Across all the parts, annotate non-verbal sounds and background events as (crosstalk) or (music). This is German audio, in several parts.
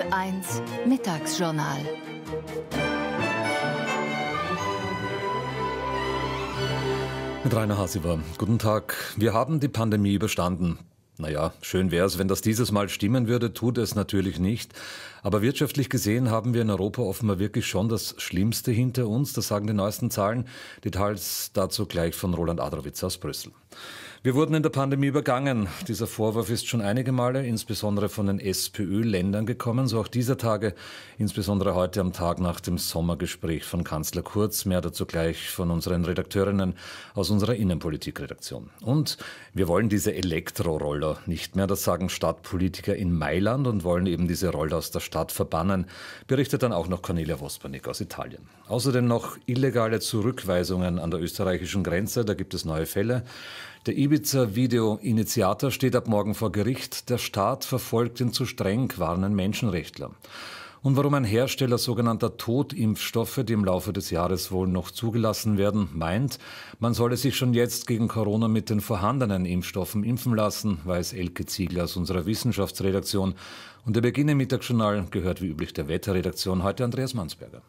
Tö 1 Mittagsjournal. Mit Rainer Hasiber. Guten Tag. Wir haben die Pandemie überstanden. Naja, schön wäre es, wenn das dieses Mal stimmen würde, tut es natürlich nicht. Aber wirtschaftlich gesehen haben wir in Europa offenbar wirklich schon das Schlimmste hinter uns. Das sagen die neuesten Zahlen. Details dazu gleich von Roland Adrowitz aus Brüssel. Wir wurden in der Pandemie übergangen. Dieser Vorwurf ist schon einige Male, insbesondere von den SPÖ-Ländern gekommen, so auch dieser Tage, insbesondere heute am Tag nach dem Sommergespräch von Kanzler Kurz. Mehr dazu gleich von unseren Redakteurinnen aus unserer Innenpolitikredaktion. Und wir wollen diese Elektroroller nicht mehr, das sagen Stadtpolitiker in Mailand und wollen eben diese Roller aus der Stadt verbannen, berichtet dann auch noch Cornelia Wospanik aus Italien. Außerdem noch illegale Zurückweisungen an der österreichischen Grenze, da gibt es neue Fälle. Der Ibiza Video-Initiator steht ab morgen vor Gericht. Der Staat verfolgt ihn zu streng, warnen Menschenrechtler. Und warum ein Hersteller sogenannter Totimpfstoffe, die im Laufe des Jahres wohl noch zugelassen werden, meint, man solle sich schon jetzt gegen Corona mit den vorhandenen Impfstoffen impfen lassen, weiß Elke Ziegler aus unserer Wissenschaftsredaktion. Und der Beginn im Mittagsjournal gehört wie üblich der Wetterredaktion heute Andreas Mansberger.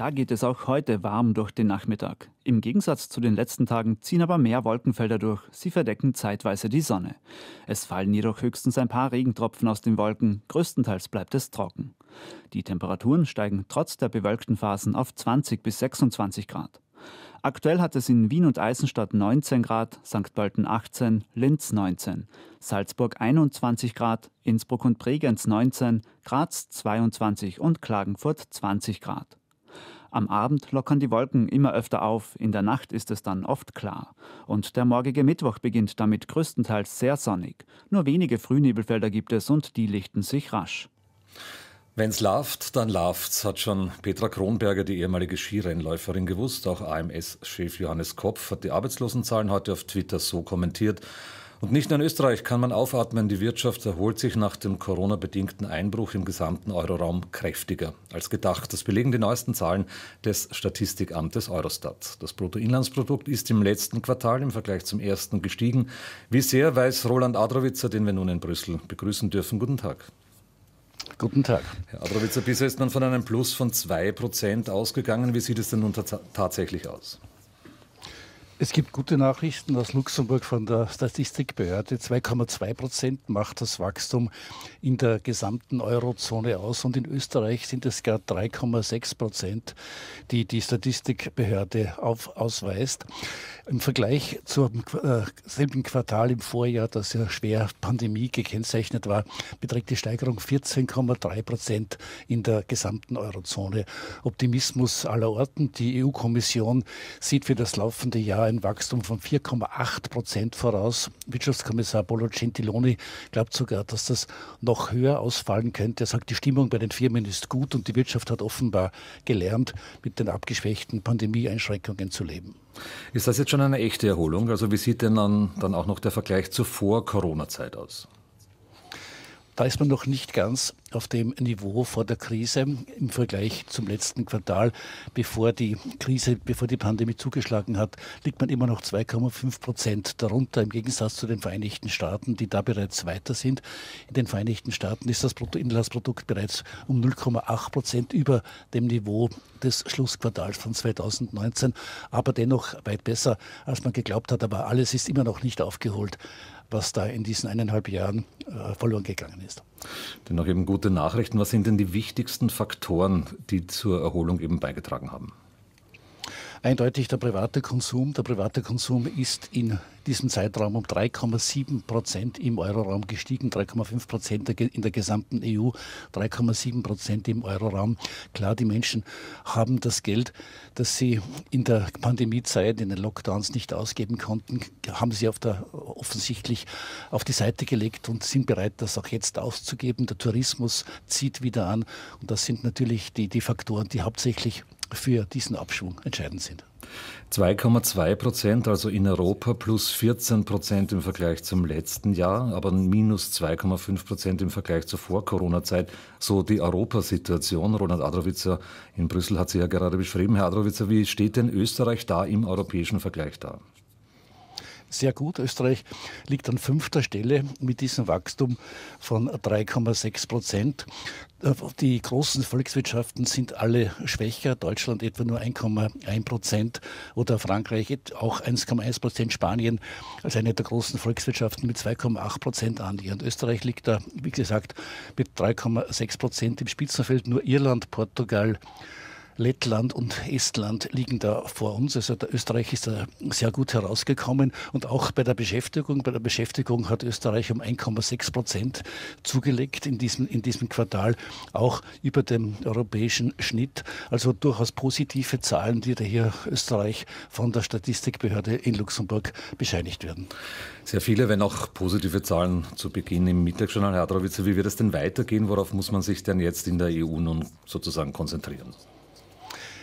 Da geht es auch heute warm durch den Nachmittag. Im Gegensatz zu den letzten Tagen ziehen aber mehr Wolkenfelder durch. Sie verdecken zeitweise die Sonne. Es fallen jedoch höchstens ein paar Regentropfen aus den Wolken. Größtenteils bleibt es trocken. Die Temperaturen steigen trotz der bewölkten Phasen auf 20 bis 26 Grad. Aktuell hat es in Wien und Eisenstadt 19 Grad, St. Pölten 18, Linz 19, Salzburg 21 Grad, Innsbruck und Bregenz 19, Graz 22 und Klagenfurt 20 Grad. Am Abend lockern die Wolken immer öfter auf, in der Nacht ist es dann oft klar. Und der morgige Mittwoch beginnt damit größtenteils sehr sonnig. Nur wenige Frühnebelfelder gibt es und die lichten sich rasch. Wenn's lauft, dann lauft's, hat schon Petra Kronberger, die ehemalige Skirennläuferin, gewusst. Auch AMS-Chef Johannes Kopf hat die Arbeitslosenzahlen heute auf Twitter so kommentiert. Und nicht nur in Österreich kann man aufatmen. Die Wirtschaft erholt sich nach dem Corona-bedingten Einbruch im gesamten Euroraum kräftiger als gedacht. Das belegen die neuesten Zahlen des Statistikamtes Eurostat. Das Bruttoinlandsprodukt ist im letzten Quartal im Vergleich zum ersten gestiegen. Wie sehr weiß Roland Adrowitzer, den wir nun in Brüssel begrüßen dürfen. Guten Tag. Guten Tag. Herr Adrowitzer, bisher ist man von einem Plus von 2% ausgegangen. Wie sieht es denn nun tatsächlich aus? Es gibt gute Nachrichten aus Luxemburg von der Statistikbehörde. 2,2 Prozent macht das Wachstum in der gesamten Eurozone aus und in Österreich sind es gar 3,6 Prozent, die die Statistikbehörde auf, ausweist. Im Vergleich zum äh, selben Quartal im Vorjahr, das ja schwer Pandemie gekennzeichnet war, beträgt die Steigerung 14,3 Prozent in der gesamten Eurozone. Optimismus aller Orten. Die EU-Kommission sieht für das laufende Jahr ein Wachstum von 4,8 Prozent voraus. Wirtschaftskommissar Bolo Gentiloni glaubt sogar, dass das noch höher ausfallen könnte. Er sagt, die Stimmung bei den Firmen ist gut und die Wirtschaft hat offenbar gelernt, mit den abgeschwächten Pandemieeinschränkungen zu leben. Ist das jetzt schon eine echte Erholung? Also wie sieht denn dann, dann auch noch der Vergleich zur Vor-Corona-Zeit aus? Da ist man noch nicht ganz auf dem Niveau vor der Krise im Vergleich zum letzten Quartal, bevor die Krise, bevor die Pandemie zugeschlagen hat, liegt man immer noch 2,5 Prozent darunter im Gegensatz zu den Vereinigten Staaten, die da bereits weiter sind. In den Vereinigten Staaten ist das Bruttoinlandsprodukt bereits um 0,8 Prozent über dem Niveau des Schlussquartals von 2019, aber dennoch weit besser, als man geglaubt hat. Aber alles ist immer noch nicht aufgeholt was da in diesen eineinhalb Jahren äh, verloren gegangen ist. Dennoch eben gute Nachrichten. Was sind denn die wichtigsten Faktoren, die zur Erholung eben beigetragen haben? eindeutig der private Konsum. Der private Konsum ist in diesem Zeitraum um 3,7 Prozent im Euroraum gestiegen, 3,5 Prozent in der gesamten EU, 3,7 Prozent im Euroraum. Klar, die Menschen haben das Geld, das sie in der Pandemiezeit, in den Lockdowns nicht ausgeben konnten, haben sie auf der, offensichtlich auf die Seite gelegt und sind bereit, das auch jetzt auszugeben. Der Tourismus zieht wieder an und das sind natürlich die, die Faktoren, die hauptsächlich für diesen Abschwung entscheidend sind. 2,2 Prozent, also in Europa plus 14 Prozent im Vergleich zum letzten Jahr, aber minus 2,5 Prozent im Vergleich zur Vor-Corona-Zeit. So die Europasituation. Ronald Adrowitzer in Brüssel hat sie ja gerade beschrieben. Herr Adrowitzer, wie steht denn Österreich da im europäischen Vergleich da? sehr gut. Österreich liegt an fünfter Stelle mit diesem Wachstum von 3,6 Prozent. Die großen Volkswirtschaften sind alle schwächer. Deutschland etwa nur 1,1 Prozent oder Frankreich auch 1,1 Prozent. Spanien als eine der großen Volkswirtschaften mit 2,8 Prozent an. annähernd. Österreich liegt da, wie gesagt, mit 3,6 Prozent im Spitzenfeld. Nur Irland, Portugal, Lettland und Estland liegen da vor uns. Also Österreich ist da sehr gut herausgekommen. Und auch bei der Beschäftigung, bei der Beschäftigung hat Österreich um 1,6 Prozent zugelegt in diesem, in diesem Quartal, auch über dem europäischen Schnitt. Also durchaus positive Zahlen, die da hier Österreich von der Statistikbehörde in Luxemburg bescheinigt werden. Sehr viele, wenn auch positive Zahlen zu Beginn im Mittagsjournal. Herr Adrowitz, wie wird es denn weitergehen? Worauf muss man sich denn jetzt in der EU nun sozusagen konzentrieren?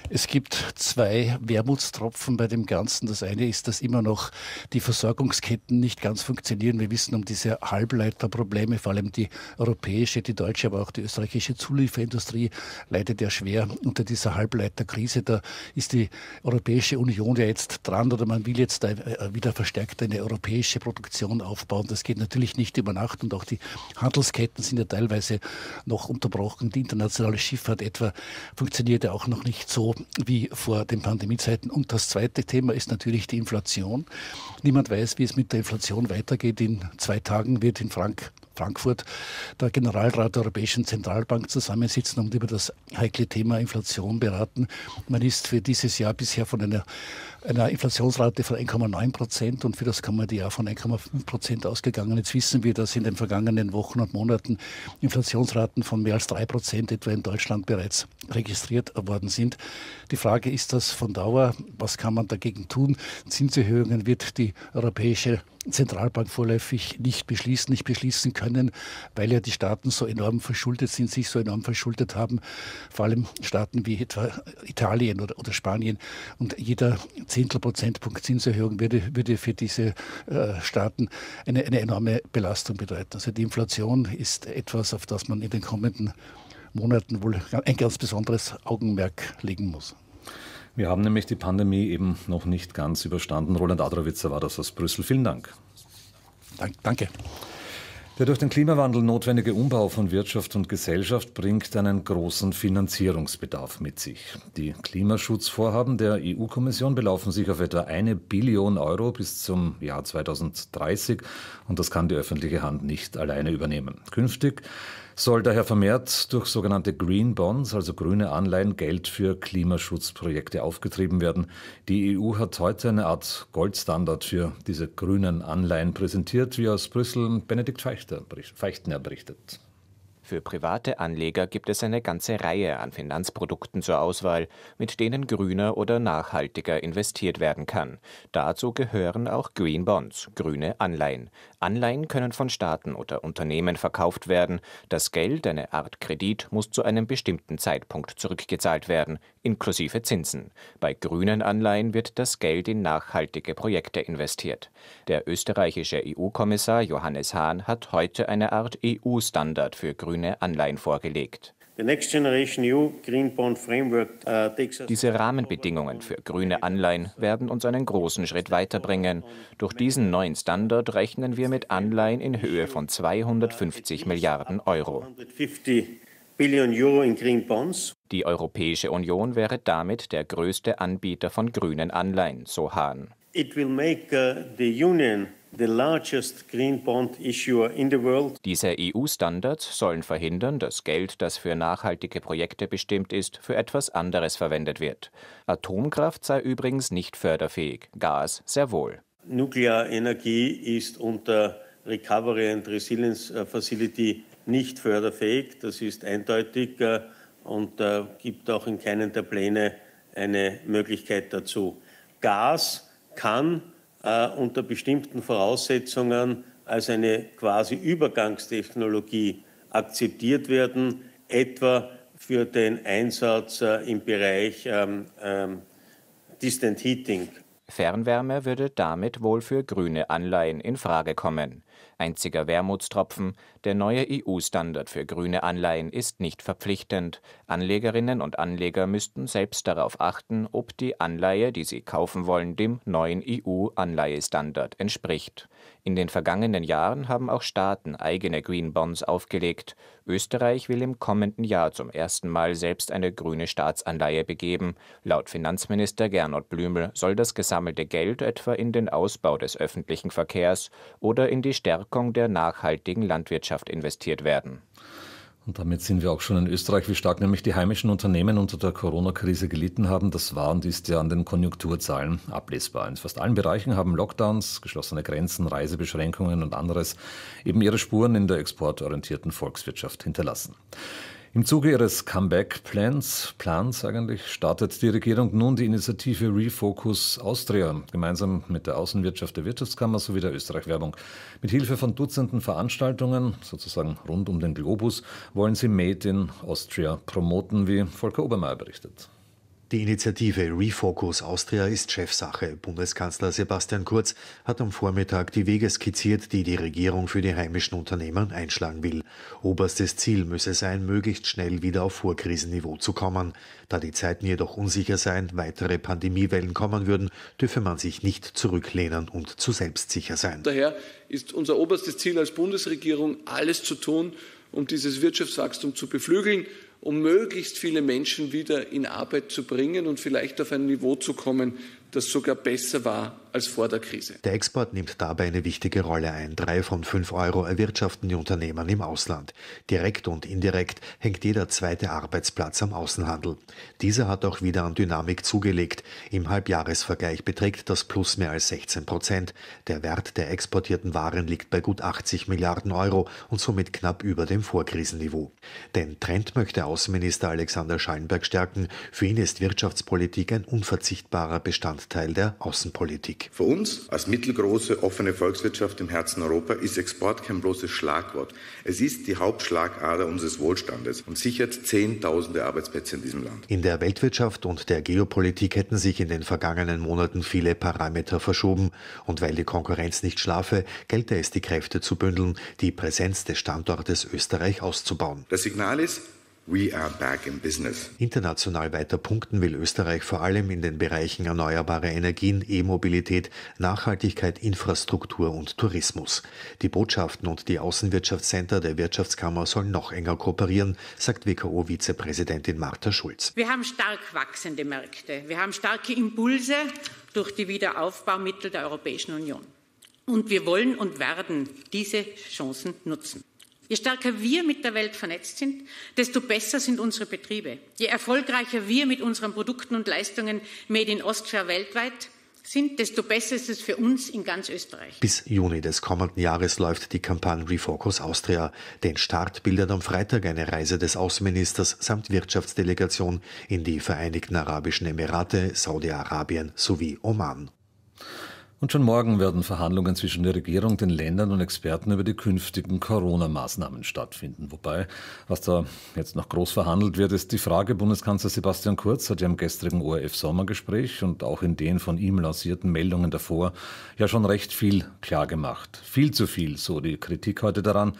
Es gibt zwei Wermutstropfen bei dem Ganzen. Das eine ist, dass immer noch die Versorgungsketten nicht ganz funktionieren. Wir wissen um diese Halbleiterprobleme, vor allem die europäische, die deutsche, aber auch die österreichische Zulieferindustrie leidet ja schwer unter dieser Halbleiterkrise. Da ist die Europäische Union ja jetzt dran oder man will jetzt äh, wieder verstärkt eine europäische Produktion aufbauen. Das geht natürlich nicht über Nacht und auch die Handelsketten sind ja teilweise noch unterbrochen. Die internationale Schifffahrt etwa funktioniert ja auch noch nicht so, wie vor den Pandemiezeiten. Und das zweite Thema ist natürlich die Inflation. Niemand weiß, wie es mit der Inflation weitergeht. In zwei Tagen wird in Frank Frankfurt der Generalrat der Europäischen Zentralbank zusammensitzen und über das heikle Thema Inflation beraten. Man ist für dieses Jahr bisher von einer einer Inflationsrate von 1,9 Prozent und für das Kommandejahr von 1,5 Prozent ausgegangen. Jetzt wissen wir, dass in den vergangenen Wochen und Monaten Inflationsraten von mehr als 3 Prozent etwa in Deutschland bereits registriert worden sind. Die Frage ist das von Dauer, was kann man dagegen tun? Zinserhöhungen wird die Europäische Zentralbank vorläufig nicht beschließen, nicht beschließen können, weil ja die Staaten so enorm verschuldet sind, sich so enorm verschuldet haben, vor allem Staaten wie etwa Italien oder, oder Spanien. Und jeder Zehntel Prozentpunkt Zinserhöhung würde, würde für diese äh, Staaten eine, eine enorme Belastung bedeuten. Also die Inflation ist etwas, auf das man in den kommenden Monaten wohl ein ganz besonderes Augenmerk legen muss. Wir haben nämlich die Pandemie eben noch nicht ganz überstanden. Roland Adrowitzer war das aus Brüssel. Vielen Dank danke. Der durch den Klimawandel notwendige Umbau von Wirtschaft und Gesellschaft bringt einen großen Finanzierungsbedarf mit sich. Die Klimaschutzvorhaben der EU-Kommission belaufen sich auf etwa eine Billion Euro bis zum Jahr 2030 und das kann die öffentliche Hand nicht alleine übernehmen. Künftig soll daher vermehrt durch sogenannte Green Bonds, also grüne Anleihen, Geld für Klimaschutzprojekte aufgetrieben werden. Die EU hat heute eine Art Goldstandard für diese grünen Anleihen präsentiert, wie aus Brüssel Benedikt Feichtner berichtet. Für private Anleger gibt es eine ganze Reihe an Finanzprodukten zur Auswahl, mit denen grüner oder nachhaltiger investiert werden kann. Dazu gehören auch Green Bonds, grüne Anleihen. Anleihen können von Staaten oder Unternehmen verkauft werden. Das Geld, eine Art Kredit, muss zu einem bestimmten Zeitpunkt zurückgezahlt werden inklusive Zinsen. Bei grünen Anleihen wird das Geld in nachhaltige Projekte investiert. Der österreichische EU-Kommissar Johannes Hahn hat heute eine Art EU-Standard für grüne Anleihen vorgelegt. E uh, Diese Rahmenbedingungen für grüne Anleihen werden uns einen großen Schritt weiterbringen. Durch diesen neuen Standard rechnen wir mit Anleihen in Höhe von 250 Milliarden Euro billion euro in green bonds. Die Europäische Union wäre damit der größte Anbieter von grünen Anleihen, so Hahn. It will make uh, the union the largest green bond issuer in the world. Diese EU-Standards sollen verhindern, dass Geld, das für nachhaltige Projekte bestimmt ist, für etwas anderes verwendet wird. Atomkraft sei übrigens nicht förderfähig, Gas sehr wohl. Nuklearenergie ist unter Recovery and Resilience äh, Facility nicht förderfähig. Das ist eindeutig und äh, gibt auch in keinen der Pläne eine Möglichkeit dazu. Gas kann äh, unter bestimmten Voraussetzungen als eine quasi Übergangstechnologie akzeptiert werden, etwa für den Einsatz äh, im Bereich ähm, ähm, Distant Heating. Fernwärme würde damit wohl für grüne Anleihen in Frage kommen. Einziger Wermutstropfen, der neue EU-Standard für grüne Anleihen ist nicht verpflichtend. Anlegerinnen und Anleger müssten selbst darauf achten, ob die Anleihe, die sie kaufen wollen, dem neuen EU-Anleihestandard entspricht. In den vergangenen Jahren haben auch Staaten eigene Green Bonds aufgelegt. Österreich will im kommenden Jahr zum ersten Mal selbst eine grüne Staatsanleihe begeben. Laut Finanzminister Gernot Blümel soll das gesammelte Geld etwa in den Ausbau des öffentlichen Verkehrs oder in die Stärkung der nachhaltigen Landwirtschaft Landwirtschaft investiert werden. Und damit sind wir auch schon in Österreich, wie stark nämlich die heimischen Unternehmen unter der Corona-Krise gelitten haben. Das war und ist ja an den Konjunkturzahlen ablesbar. In fast allen Bereichen haben Lockdowns, geschlossene Grenzen, Reisebeschränkungen und anderes eben ihre Spuren in der exportorientierten Volkswirtschaft hinterlassen. Im Zuge ihres Comeback-Plans Plans eigentlich, startet die Regierung nun die Initiative Refocus Austria, gemeinsam mit der Außenwirtschaft der Wirtschaftskammer sowie der Österreich-Werbung. Mit Hilfe von Dutzenden Veranstaltungen, sozusagen rund um den Globus, wollen sie Made in Austria promoten, wie Volker Obermeier berichtet. Die Initiative Refocus Austria ist Chefsache. Bundeskanzler Sebastian Kurz hat am Vormittag die Wege skizziert, die die Regierung für die heimischen Unternehmen einschlagen will. Oberstes Ziel müsse sein, möglichst schnell wieder auf Vorkrisenniveau zu kommen. Da die Zeiten jedoch unsicher seien, weitere Pandemiewellen kommen würden, dürfe man sich nicht zurücklehnen und zu selbstsicher sein. Daher ist unser oberstes Ziel als Bundesregierung, alles zu tun, um dieses Wirtschaftswachstum zu beflügeln um möglichst viele Menschen wieder in Arbeit zu bringen und vielleicht auf ein Niveau zu kommen, das sogar besser war als vor der Krise. Der Export nimmt dabei eine wichtige Rolle ein. Drei von fünf Euro erwirtschaften die Unternehmen im Ausland. Direkt und indirekt hängt jeder zweite Arbeitsplatz am Außenhandel. Dieser hat auch wieder an Dynamik zugelegt. Im Halbjahresvergleich beträgt das Plus mehr als 16 Prozent. Der Wert der exportierten Waren liegt bei gut 80 Milliarden Euro und somit knapp über dem Vorkrisenniveau. Den Trend möchte Außenminister Alexander Schallenberg stärken. Für ihn ist Wirtschaftspolitik ein unverzichtbarer Bestandteil Bestandteil der Außenpolitik. Für uns als mittelgroße offene Volkswirtschaft im Herzen Europa ist Export kein bloßes Schlagwort. Es ist die Hauptschlagader unseres Wohlstandes und sichert Zehntausende Arbeitsplätze in diesem Land. In der Weltwirtschaft und der Geopolitik hätten sich in den vergangenen Monaten viele Parameter verschoben. Und weil die Konkurrenz nicht schlafe, gelte es, die Kräfte zu bündeln, die Präsenz des Standortes Österreich auszubauen. Das Signal ist, We are back in business. International weiter punkten will Österreich vor allem in den Bereichen erneuerbare Energien, E-Mobilität, Nachhaltigkeit, Infrastruktur und Tourismus. Die Botschaften und die Außenwirtschaftscenter der Wirtschaftskammer sollen noch enger kooperieren, sagt WKO-Vizepräsidentin Martha Schulz. Wir haben stark wachsende Märkte. Wir haben starke Impulse durch die Wiederaufbaumittel der Europäischen Union. Und wir wollen und werden diese Chancen nutzen. Je stärker wir mit der Welt vernetzt sind, desto besser sind unsere Betriebe. Je erfolgreicher wir mit unseren Produkten und Leistungen Made in Austria weltweit sind, desto besser ist es für uns in ganz Österreich. Bis Juni des kommenden Jahres läuft die Kampagne Refocus Austria. Den Start bildet am Freitag eine Reise des Außenministers samt Wirtschaftsdelegation in die Vereinigten Arabischen Emirate, Saudi-Arabien sowie Oman. Und schon morgen werden Verhandlungen zwischen der Regierung, den Ländern und Experten über die künftigen Corona-Maßnahmen stattfinden. Wobei, was da jetzt noch groß verhandelt wird, ist die Frage. Bundeskanzler Sebastian Kurz hat ja im gestrigen ORF-Sommergespräch und auch in den von ihm lancierten Meldungen davor ja schon recht viel klar gemacht. Viel zu viel, so die Kritik heute daran.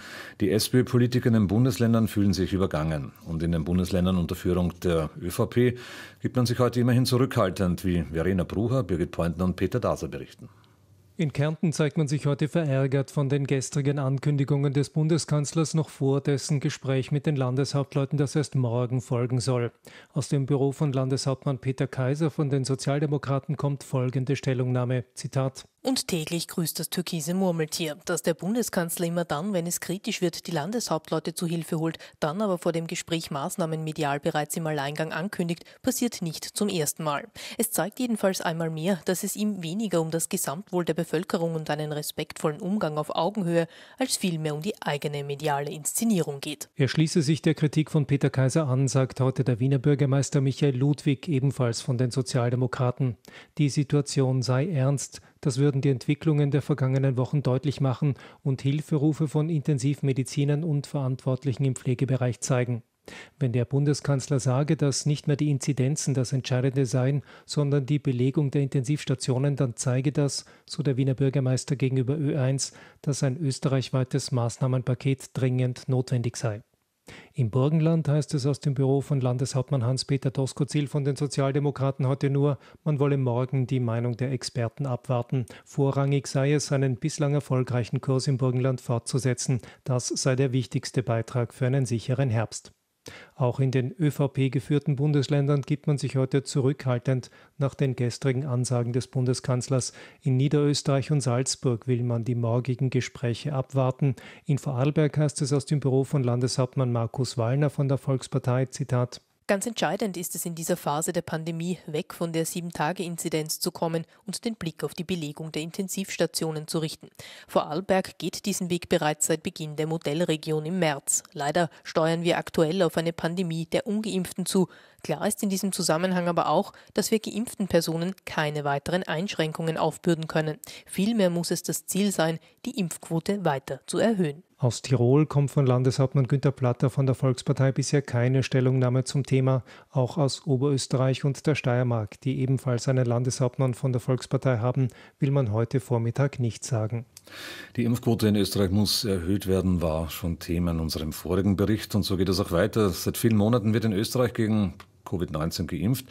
Die SPÖ-Politiker in den Bundesländern fühlen sich übergangen. Und in den Bundesländern unter Führung der ÖVP gibt man sich heute immerhin zurückhaltend, wie Verena Brucher, Birgit Pointner und Peter Daser berichten. In Kärnten zeigt man sich heute verärgert von den gestrigen Ankündigungen des Bundeskanzlers noch vor dessen Gespräch mit den Landeshauptleuten, das erst morgen folgen soll. Aus dem Büro von Landeshauptmann Peter Kaiser von den Sozialdemokraten kommt folgende Stellungnahme. Zitat. Und täglich grüßt das türkise Murmeltier, dass der Bundeskanzler immer dann, wenn es kritisch wird, die Landeshauptleute zu Hilfe holt, dann aber vor dem Gespräch Maßnahmen medial bereits im Alleingang ankündigt, passiert nicht zum ersten Mal. Es zeigt jedenfalls einmal mehr, dass es ihm weniger um das Gesamtwohl der Bevölkerung und einen respektvollen Umgang auf Augenhöhe als vielmehr um die eigene mediale Inszenierung geht. Er schließe sich der Kritik von Peter Kaiser an, sagt heute der Wiener Bürgermeister Michael Ludwig ebenfalls von den Sozialdemokraten. Die Situation sei ernst. Das würden die Entwicklungen der vergangenen Wochen deutlich machen und Hilferufe von Intensivmedizinern und Verantwortlichen im Pflegebereich zeigen. Wenn der Bundeskanzler sage, dass nicht mehr die Inzidenzen das Entscheidende seien, sondern die Belegung der Intensivstationen, dann zeige das, so der Wiener Bürgermeister gegenüber Ö1, dass ein österreichweites Maßnahmenpaket dringend notwendig sei. Im Burgenland heißt es aus dem Büro von Landeshauptmann Hans-Peter Doskozil von den Sozialdemokraten heute nur, man wolle morgen die Meinung der Experten abwarten. Vorrangig sei es, einen bislang erfolgreichen Kurs im Burgenland fortzusetzen. Das sei der wichtigste Beitrag für einen sicheren Herbst. Auch in den ÖVP geführten Bundesländern gibt man sich heute zurückhaltend nach den gestrigen Ansagen des Bundeskanzlers. In Niederösterreich und Salzburg will man die morgigen Gespräche abwarten. In Vorarlberg heißt es aus dem Büro von Landeshauptmann Markus Wallner von der Volkspartei, Zitat, Ganz entscheidend ist es in dieser Phase der Pandemie, weg von der Sieben-Tage-Inzidenz zu kommen und den Blick auf die Belegung der Intensivstationen zu richten. Vorarlberg geht diesen Weg bereits seit Beginn der Modellregion im März. Leider steuern wir aktuell auf eine Pandemie der Ungeimpften zu. Klar ist in diesem Zusammenhang aber auch, dass wir geimpften Personen keine weiteren Einschränkungen aufbürden können. Vielmehr muss es das Ziel sein, die Impfquote weiter zu erhöhen. Aus Tirol kommt von Landeshauptmann Günter Platter von der Volkspartei bisher keine Stellungnahme zum Thema, auch aus Oberösterreich und der Steiermark, die ebenfalls einen Landeshauptmann von der Volkspartei haben, will man heute Vormittag nicht sagen. Die Impfquote in Österreich muss erhöht werden, war schon Thema in unserem vorigen Bericht und so geht es auch weiter. Seit vielen Monaten wird in Österreich gegen Covid-19 geimpft.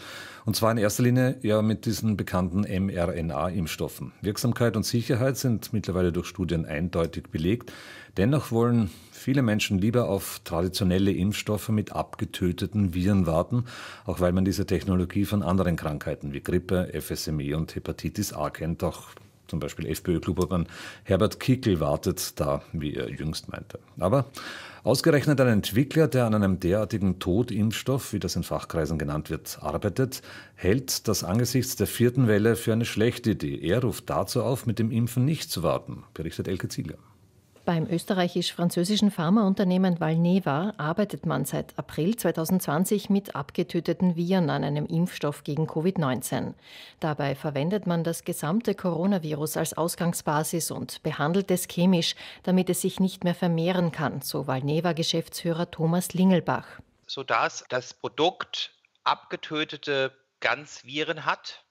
Und zwar in erster Linie ja mit diesen bekannten mRNA-Impfstoffen. Wirksamkeit und Sicherheit sind mittlerweile durch Studien eindeutig belegt. Dennoch wollen viele Menschen lieber auf traditionelle Impfstoffe mit abgetöteten Viren warten, auch weil man diese Technologie von anderen Krankheiten wie Grippe, FSME und Hepatitis A kennt, auch zum Beispiel FPÖ-Klubobmann Herbert Kickel wartet da, wie er jüngst meinte. Aber ausgerechnet ein Entwickler, der an einem derartigen Totimpfstoff, wie das in Fachkreisen genannt wird, arbeitet, hält das angesichts der vierten Welle für eine schlechte Idee. Er ruft dazu auf, mit dem Impfen nicht zu warten, berichtet Elke Ziegler. Beim österreichisch-französischen Pharmaunternehmen Valneva arbeitet man seit April 2020 mit abgetöteten Viren an einem Impfstoff gegen Covid-19. Dabei verwendet man das gesamte Coronavirus als Ausgangsbasis und behandelt es chemisch, damit es sich nicht mehr vermehren kann, so Valneva-Geschäftsführer Thomas Lingelbach. Sodass das Produkt abgetötete Ganzviren hat,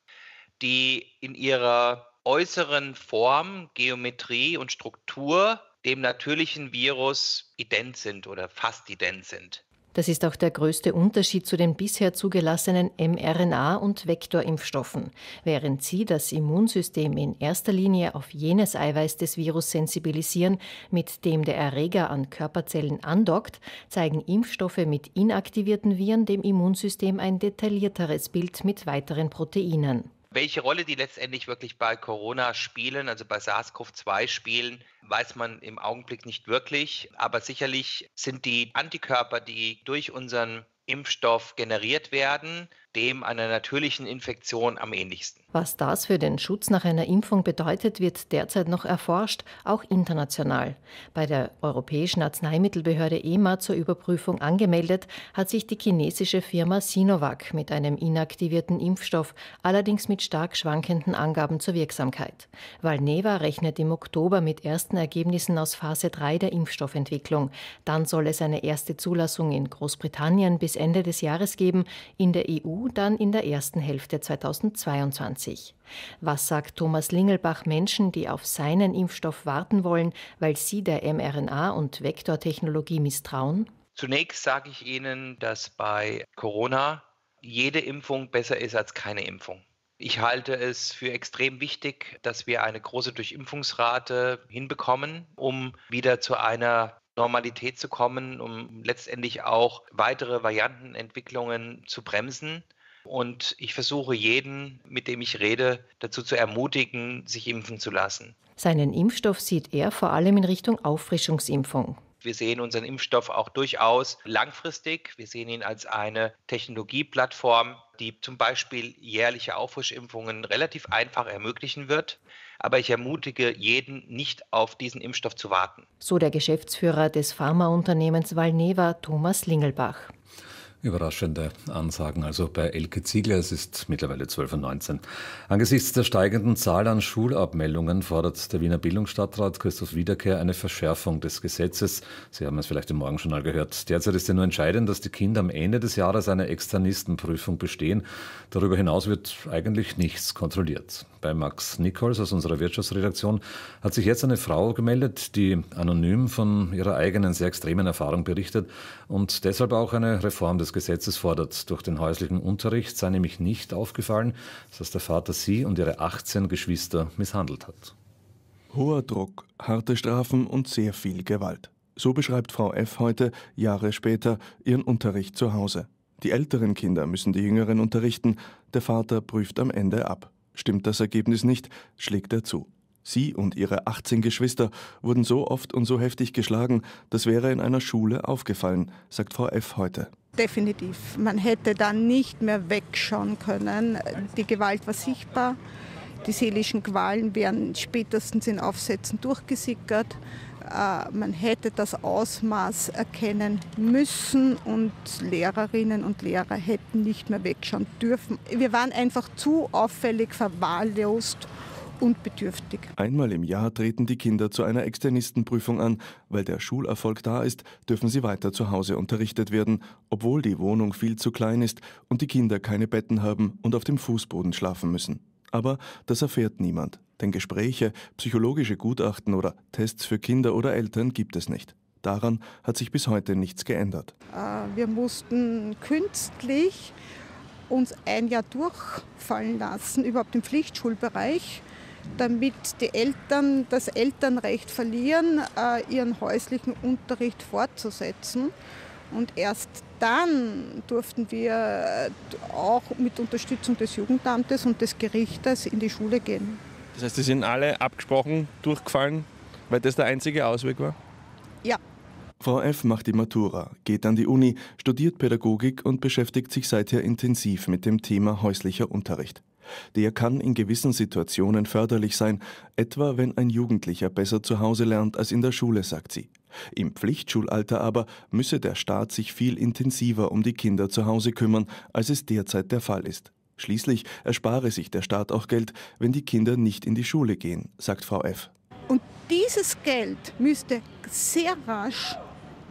die in ihrer äußeren Form, Geometrie und Struktur dem natürlichen Virus ident sind oder fast ident sind. Das ist auch der größte Unterschied zu den bisher zugelassenen mRNA- und Vektorimpfstoffen. Während sie das Immunsystem in erster Linie auf jenes Eiweiß des Virus sensibilisieren, mit dem der Erreger an Körperzellen andockt, zeigen Impfstoffe mit inaktivierten Viren dem Immunsystem ein detaillierteres Bild mit weiteren Proteinen. Welche Rolle die letztendlich wirklich bei Corona spielen, also bei SARS-CoV-2 spielen, weiß man im Augenblick nicht wirklich. Aber sicherlich sind die Antikörper, die durch unseren Impfstoff generiert werden, dem einer natürlichen Infektion am ähnlichsten. Was das für den Schutz nach einer Impfung bedeutet, wird derzeit noch erforscht, auch international. Bei der Europäischen Arzneimittelbehörde EMA zur Überprüfung angemeldet hat sich die chinesische Firma Sinovac mit einem inaktivierten Impfstoff, allerdings mit stark schwankenden Angaben zur Wirksamkeit. Valneva rechnet im Oktober mit ersten Ergebnissen aus Phase 3 der Impfstoffentwicklung. Dann soll es eine erste Zulassung in Großbritannien bis Ende des Jahres geben, in der EU dann in der ersten Hälfte 2022. Was sagt Thomas Lingelbach Menschen, die auf seinen Impfstoff warten wollen, weil sie der mRNA- und Vektortechnologie misstrauen? Zunächst sage ich Ihnen, dass bei Corona jede Impfung besser ist als keine Impfung. Ich halte es für extrem wichtig, dass wir eine große Durchimpfungsrate hinbekommen, um wieder zu einer Normalität zu kommen, um letztendlich auch weitere Variantenentwicklungen zu bremsen. Und ich versuche jeden, mit dem ich rede, dazu zu ermutigen, sich impfen zu lassen. Seinen Impfstoff sieht er vor allem in Richtung Auffrischungsimpfung. Wir sehen unseren Impfstoff auch durchaus langfristig. Wir sehen ihn als eine Technologieplattform, die zum Beispiel jährliche Auffrischimpfungen relativ einfach ermöglichen wird. Aber ich ermutige jeden, nicht auf diesen Impfstoff zu warten. So der Geschäftsführer des Pharmaunternehmens Valneva, Thomas Lingelbach. Überraschende Ansagen also bei Elke Ziegler. Es ist mittlerweile 12.19 Uhr. Angesichts der steigenden Zahl an Schulabmeldungen fordert der Wiener Bildungsstadtrat Christoph Wiederkehr eine Verschärfung des Gesetzes. Sie haben es vielleicht im Morgenjournal gehört. Derzeit ist ja nur entscheidend, dass die Kinder am Ende des Jahres eine Externistenprüfung bestehen. Darüber hinaus wird eigentlich nichts kontrolliert bei Max Nichols aus unserer Wirtschaftsredaktion hat sich jetzt eine Frau gemeldet, die anonym von ihrer eigenen sehr extremen Erfahrung berichtet und deshalb auch eine Reform des Gesetzes fordert. Durch den häuslichen Unterricht sei nämlich nicht aufgefallen, dass der Vater sie und ihre 18 Geschwister misshandelt hat. Hoher Druck, harte Strafen und sehr viel Gewalt. So beschreibt Frau F. heute, Jahre später, ihren Unterricht zu Hause. Die älteren Kinder müssen die jüngeren unterrichten, der Vater prüft am Ende ab. Stimmt das Ergebnis nicht, schlägt er zu. Sie und ihre 18 Geschwister wurden so oft und so heftig geschlagen, das wäre in einer Schule aufgefallen, sagt Frau F. heute. Definitiv. Man hätte dann nicht mehr wegschauen können. Die Gewalt war sichtbar. Die seelischen Qualen wären spätestens in Aufsätzen durchgesickert. Äh, man hätte das Ausmaß erkennen müssen und Lehrerinnen und Lehrer hätten nicht mehr wegschauen dürfen. Wir waren einfach zu auffällig verwahrlost und bedürftig. Einmal im Jahr treten die Kinder zu einer Externistenprüfung an. Weil der Schulerfolg da ist, dürfen sie weiter zu Hause unterrichtet werden, obwohl die Wohnung viel zu klein ist und die Kinder keine Betten haben und auf dem Fußboden schlafen müssen. Aber das erfährt niemand. Denn Gespräche, psychologische Gutachten oder Tests für Kinder oder Eltern gibt es nicht. Daran hat sich bis heute nichts geändert. Ah, wir mussten künstlich uns ein Jahr durchfallen lassen, überhaupt im Pflichtschulbereich, damit die Eltern das Elternrecht verlieren, äh, ihren häuslichen Unterricht fortzusetzen. Und erst dann durften wir äh, auch mit Unterstützung des Jugendamtes und des Gerichtes in die Schule gehen. Das heißt, die sind alle abgesprochen durchgefallen, weil das der einzige Ausweg war? Ja. Frau F. macht die Matura, geht an die Uni, studiert Pädagogik und beschäftigt sich seither intensiv mit dem Thema häuslicher Unterricht. Der kann in gewissen Situationen förderlich sein, etwa wenn ein Jugendlicher besser zu Hause lernt als in der Schule, sagt sie. Im Pflichtschulalter aber müsse der Staat sich viel intensiver um die Kinder zu Hause kümmern, als es derzeit der Fall ist. Schließlich erspare sich der Staat auch Geld, wenn die Kinder nicht in die Schule gehen, sagt Frau F. Und dieses Geld müsste sehr rasch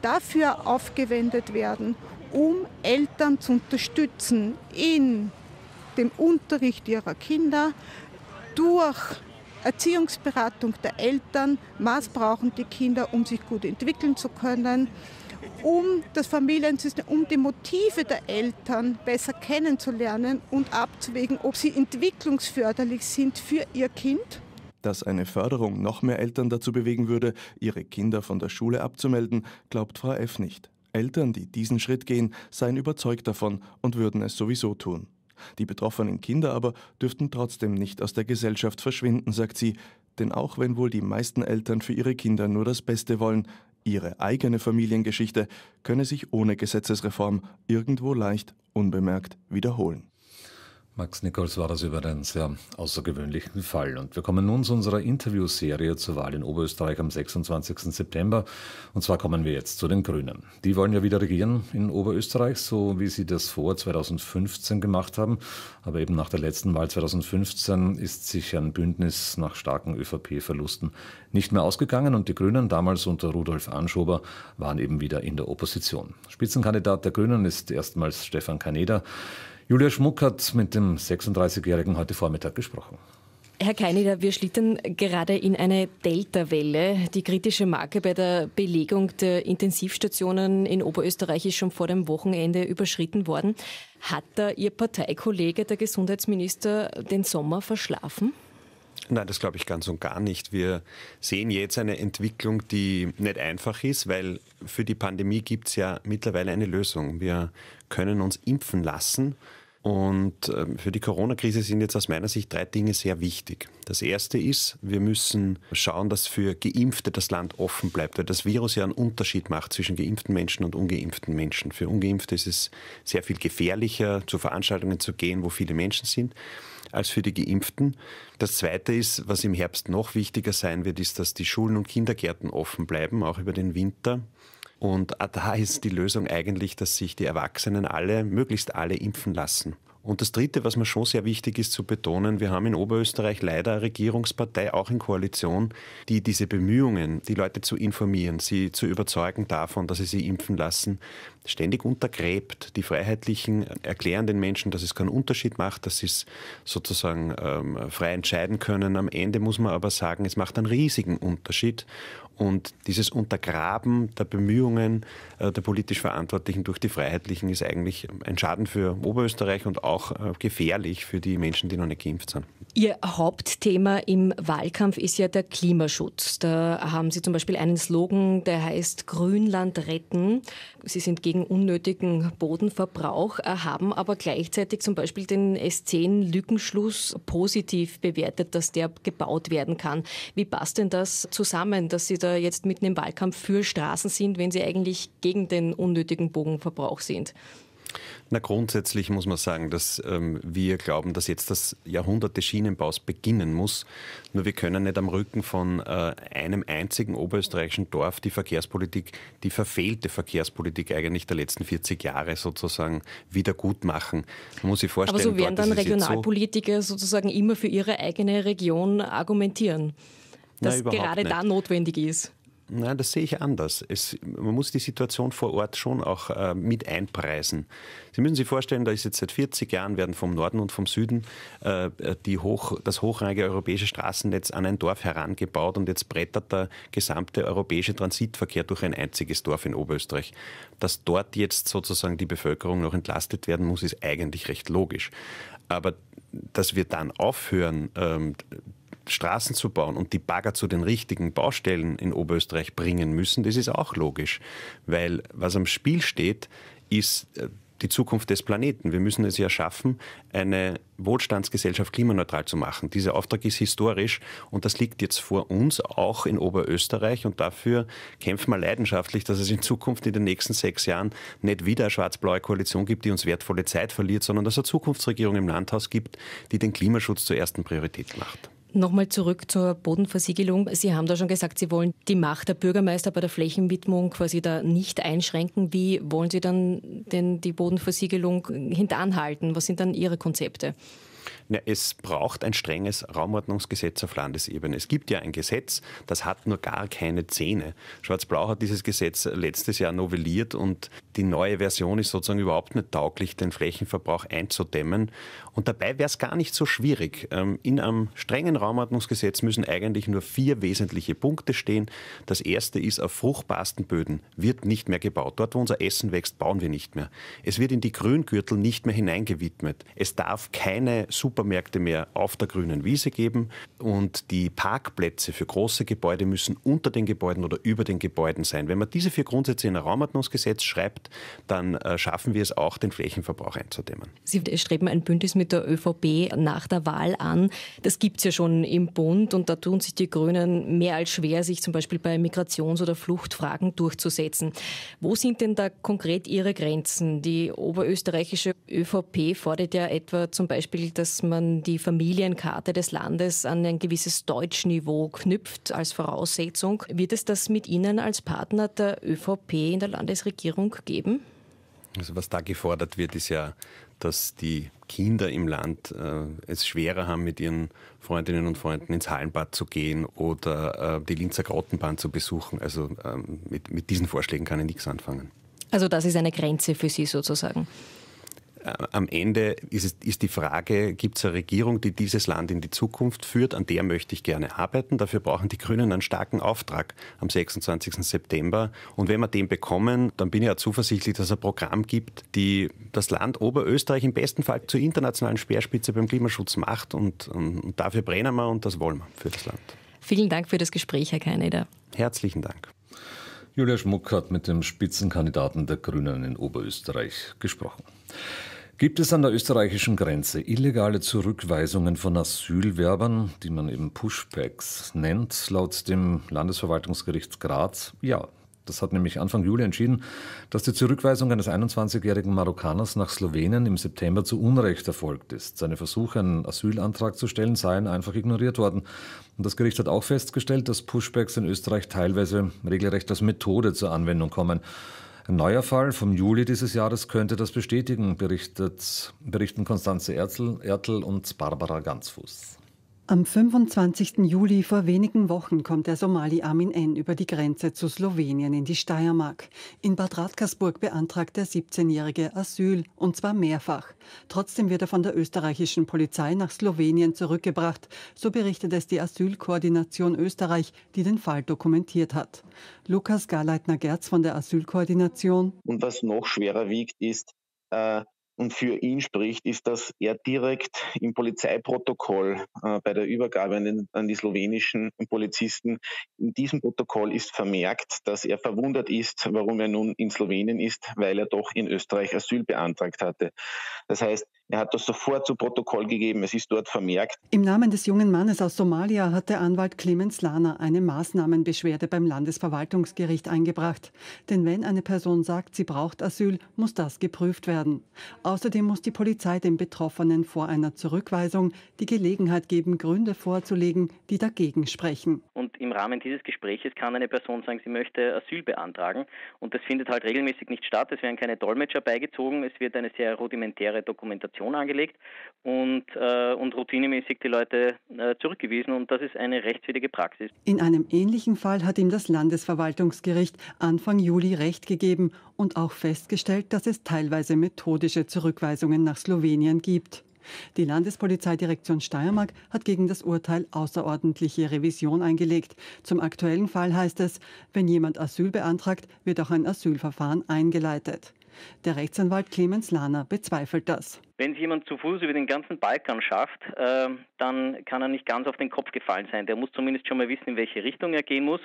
dafür aufgewendet werden, um Eltern zu unterstützen in dem Unterricht ihrer Kinder durch Erziehungsberatung der Eltern. Was brauchen die Kinder, um sich gut entwickeln zu können? um das Familiensystem, um die Motive der Eltern besser kennenzulernen und abzuwägen, ob sie entwicklungsförderlich sind für ihr Kind. Dass eine Förderung noch mehr Eltern dazu bewegen würde, ihre Kinder von der Schule abzumelden, glaubt Frau F. nicht. Eltern, die diesen Schritt gehen, seien überzeugt davon und würden es sowieso tun. Die betroffenen Kinder aber dürften trotzdem nicht aus der Gesellschaft verschwinden, sagt sie, denn auch wenn wohl die meisten Eltern für ihre Kinder nur das Beste wollen, Ihre eigene Familiengeschichte könne sich ohne Gesetzesreform irgendwo leicht unbemerkt wiederholen. Max Nichols war das über den sehr außergewöhnlichen Fall. Und wir kommen nun zu unserer Interviewserie zur Wahl in Oberösterreich am 26. September. Und zwar kommen wir jetzt zu den Grünen. Die wollen ja wieder regieren in Oberösterreich, so wie sie das vor 2015 gemacht haben. Aber eben nach der letzten Wahl 2015 ist sich ein Bündnis nach starken ÖVP-Verlusten nicht mehr ausgegangen. Und die Grünen, damals unter Rudolf Anschober, waren eben wieder in der Opposition. Spitzenkandidat der Grünen ist erstmals Stefan Kaneda. Julia Schmuck hat mit dem 36-Jährigen heute Vormittag gesprochen. Herr Keiniger, wir schlitten gerade in eine Delta-Welle. Die kritische Marke bei der Belegung der Intensivstationen in Oberösterreich ist schon vor dem Wochenende überschritten worden. Hat da Ihr Parteikollege, der Gesundheitsminister, den Sommer verschlafen? Nein, das glaube ich ganz und gar nicht. Wir sehen jetzt eine Entwicklung, die nicht einfach ist, weil für die Pandemie gibt es ja mittlerweile eine Lösung. Wir können uns impfen lassen. Und ähm, für die Corona-Krise sind jetzt aus meiner Sicht drei Dinge sehr wichtig. Das erste ist, wir müssen schauen, dass für Geimpfte das Land offen bleibt, weil das Virus ja einen Unterschied macht zwischen geimpften Menschen und ungeimpften Menschen. Für Ungeimpfte ist es sehr viel gefährlicher, zu Veranstaltungen zu gehen, wo viele Menschen sind, als für die Geimpften. Das zweite ist, was im Herbst noch wichtiger sein wird, ist, dass die Schulen und Kindergärten offen bleiben, auch über den Winter. Und äh, da ist die Lösung eigentlich, dass sich die Erwachsenen alle, möglichst alle impfen lassen. Und das Dritte, was mir schon sehr wichtig ist zu betonen, wir haben in Oberösterreich leider eine Regierungspartei, auch in Koalition, die diese Bemühungen, die Leute zu informieren, sie zu überzeugen davon, dass sie sie impfen lassen, ständig untergräbt. Die Freiheitlichen erklären den Menschen, dass es keinen Unterschied macht, dass sie es sozusagen ähm, frei entscheiden können. Am Ende muss man aber sagen, es macht einen riesigen Unterschied. Und dieses Untergraben der Bemühungen äh, der politisch Verantwortlichen durch die Freiheitlichen ist eigentlich ein Schaden für Oberösterreich und auch äh, gefährlich für die Menschen, die noch nicht geimpft sind. Ihr Hauptthema im Wahlkampf ist ja der Klimaschutz. Da haben Sie zum Beispiel einen Slogan, der heißt Grünland retten. Sie sind gegen unnötigen Bodenverbrauch, äh, haben aber gleichzeitig zum Beispiel den S10-Lückenschluss positiv bewertet, dass der gebaut werden kann. Wie passt denn das zusammen, dass Sie äh, jetzt mitten im Wahlkampf für Straßen sind, wenn sie eigentlich gegen den unnötigen Bogenverbrauch sind? Na, grundsätzlich muss man sagen, dass ähm, wir glauben, dass jetzt das Jahrhundert des Schienenbaus beginnen muss. Nur wir können nicht am Rücken von äh, einem einzigen oberösterreichischen Dorf die Verkehrspolitik, die verfehlte Verkehrspolitik eigentlich der letzten 40 Jahre sozusagen wieder gut machen. Man muss sich vorstellen, Aber so werden dann Regionalpolitiker so sozusagen immer für ihre eigene Region argumentieren das Nein, gerade nicht. da notwendig ist? Nein, das sehe ich anders. Es, man muss die Situation vor Ort schon auch äh, mit einpreisen. Sie müssen sich vorstellen, da ist jetzt seit 40 Jahren werden vom Norden und vom Süden äh, die hoch, das hochrangige europäische Straßennetz an ein Dorf herangebaut und jetzt brettert der gesamte europäische Transitverkehr durch ein einziges Dorf in Oberösterreich. Dass dort jetzt sozusagen die Bevölkerung noch entlastet werden muss, ist eigentlich recht logisch. Aber dass wir dann aufhören, ähm, Straßen zu bauen und die Bagger zu den richtigen Baustellen in Oberösterreich bringen müssen, das ist auch logisch. Weil was am Spiel steht, ist äh, die Zukunft des Planeten. Wir müssen es ja schaffen, eine Wohlstandsgesellschaft klimaneutral zu machen. Dieser Auftrag ist historisch und das liegt jetzt vor uns, auch in Oberösterreich. Und dafür kämpfen wir leidenschaftlich, dass es in Zukunft in den nächsten sechs Jahren nicht wieder eine schwarz-blaue Koalition gibt, die uns wertvolle Zeit verliert, sondern dass es eine Zukunftsregierung im Landhaus gibt, die den Klimaschutz zur ersten Priorität macht. Nochmal zurück zur Bodenversiegelung. Sie haben da schon gesagt, Sie wollen die Macht der Bürgermeister bei der Flächenwidmung quasi da nicht einschränken. Wie wollen Sie dann denn die Bodenversiegelung hintanhalten? Was sind dann Ihre Konzepte? Na, es braucht ein strenges Raumordnungsgesetz auf Landesebene. Es gibt ja ein Gesetz, das hat nur gar keine Zähne. Schwarz-Blau hat dieses Gesetz letztes Jahr novelliert und die neue Version ist sozusagen überhaupt nicht tauglich, den Flächenverbrauch einzudämmen. Und dabei wäre es gar nicht so schwierig. Ähm, in einem strengen Raumordnungsgesetz müssen eigentlich nur vier wesentliche Punkte stehen. Das erste ist, auf fruchtbarsten Böden wird nicht mehr gebaut. Dort, wo unser Essen wächst, bauen wir nicht mehr. Es wird in die Grüngürtel nicht mehr hineingewidmet. Es darf keine Super Supermärkte mehr auf der grünen Wiese geben und die Parkplätze für große Gebäude müssen unter den Gebäuden oder über den Gebäuden sein. Wenn man diese vier Grundsätze in ein Raumordnungsgesetz schreibt, dann äh, schaffen wir es auch, den Flächenverbrauch einzudämmen. Sie streben ein Bündnis mit der ÖVP nach der Wahl an. Das gibt es ja schon im Bund und da tun sich die Grünen mehr als schwer, sich zum Beispiel bei Migrations- oder Fluchtfragen durchzusetzen. Wo sind denn da konkret Ihre Grenzen? Die oberösterreichische ÖVP fordert ja etwa zum Beispiel, dass man die Familienkarte des Landes an ein gewisses Deutschniveau knüpft als Voraussetzung. Wird es das mit Ihnen als Partner der ÖVP in der Landesregierung geben? Also was da gefordert wird, ist ja, dass die Kinder im Land äh, es schwerer haben, mit ihren Freundinnen und Freunden ins Hallenbad zu gehen oder äh, die Linzer Grottenbahn zu besuchen. Also ähm, mit, mit diesen Vorschlägen kann ich nichts anfangen. Also das ist eine Grenze für Sie sozusagen. Äh, am Ende ist, es, ist die Frage, gibt es eine Regierung, die dieses Land in die Zukunft führt? An der möchte ich gerne arbeiten. Dafür brauchen die Grünen einen starken Auftrag am 26. September. Und wenn wir den bekommen, dann bin ich ja zuversichtlich, dass es ein Programm gibt, die das Land Oberösterreich im besten Fall zur internationalen Speerspitze beim Klimaschutz macht. Und, ähm, und dafür brennen wir und das wollen wir für das Land. Vielen Dank für das Gespräch, Herr Keineder. Herzlichen Dank. Julia Schmuck hat mit dem Spitzenkandidaten der Grünen in Oberösterreich gesprochen. Gibt es an der österreichischen Grenze illegale Zurückweisungen von Asylwerbern, die man eben Pushbacks nennt, laut dem Landesverwaltungsgericht Graz? Ja. Das hat nämlich Anfang Juli entschieden, dass die Zurückweisung eines 21-jährigen Marokkaners nach Slowenien im September zu Unrecht erfolgt ist. Seine Versuche, einen Asylantrag zu stellen, seien einfach ignoriert worden. Und das Gericht hat auch festgestellt, dass Pushbacks in Österreich teilweise regelrecht als Methode zur Anwendung kommen. Ein neuer Fall vom Juli dieses Jahres könnte das bestätigen, berichten Konstanze Ertl, Ertl und Barbara Ganzfuß. Am 25. Juli vor wenigen Wochen kommt der Somali Amin N. über die Grenze zu Slowenien in die Steiermark. In Bad Radkersburg beantragt der 17-Jährige Asyl, und zwar mehrfach. Trotzdem wird er von der österreichischen Polizei nach Slowenien zurückgebracht, so berichtet es die Asylkoordination Österreich, die den Fall dokumentiert hat. Lukas Garleitner-Gerz von der Asylkoordination. Und was noch schwerer wiegt, ist, äh, und für ihn spricht, ist, dass er direkt im Polizeiprotokoll äh, bei der Übergabe an, den, an die slowenischen Polizisten, in diesem Protokoll ist vermerkt, dass er verwundert ist, warum er nun in Slowenien ist, weil er doch in Österreich Asyl beantragt hatte. Das heißt, er hat das sofort zu Protokoll gegeben, es ist dort vermerkt. Im Namen des jungen Mannes aus Somalia hat der Anwalt Clemens Lana eine Maßnahmenbeschwerde beim Landesverwaltungsgericht eingebracht. Denn wenn eine Person sagt, sie braucht Asyl, muss das geprüft werden. Außerdem muss die Polizei dem Betroffenen vor einer Zurückweisung die Gelegenheit geben, Gründe vorzulegen, die dagegen sprechen. Und im Rahmen dieses Gespräches kann eine Person sagen, sie möchte Asyl beantragen. Und das findet halt regelmäßig nicht statt. Es werden keine Dolmetscher beigezogen. Es wird eine sehr rudimentäre Dokumentation Kommunikation angelegt und, äh, und routinemäßig die Leute äh, zurückgewiesen und das ist eine rechtswidrige Praxis. In einem ähnlichen Fall hat ihm das Landesverwaltungsgericht Anfang Juli Recht gegeben und auch festgestellt, dass es teilweise methodische Zurückweisungen nach Slowenien gibt. Die Landespolizeidirektion Steiermark hat gegen das Urteil außerordentliche Revision eingelegt. Zum aktuellen Fall heißt es, wenn jemand Asyl beantragt, wird auch ein Asylverfahren eingeleitet. Der Rechtsanwalt Clemens Lahner bezweifelt das. Wenn es jemand zu Fuß über den ganzen Balkan schafft, äh, dann kann er nicht ganz auf den Kopf gefallen sein. Der muss zumindest schon mal wissen, in welche Richtung er gehen muss.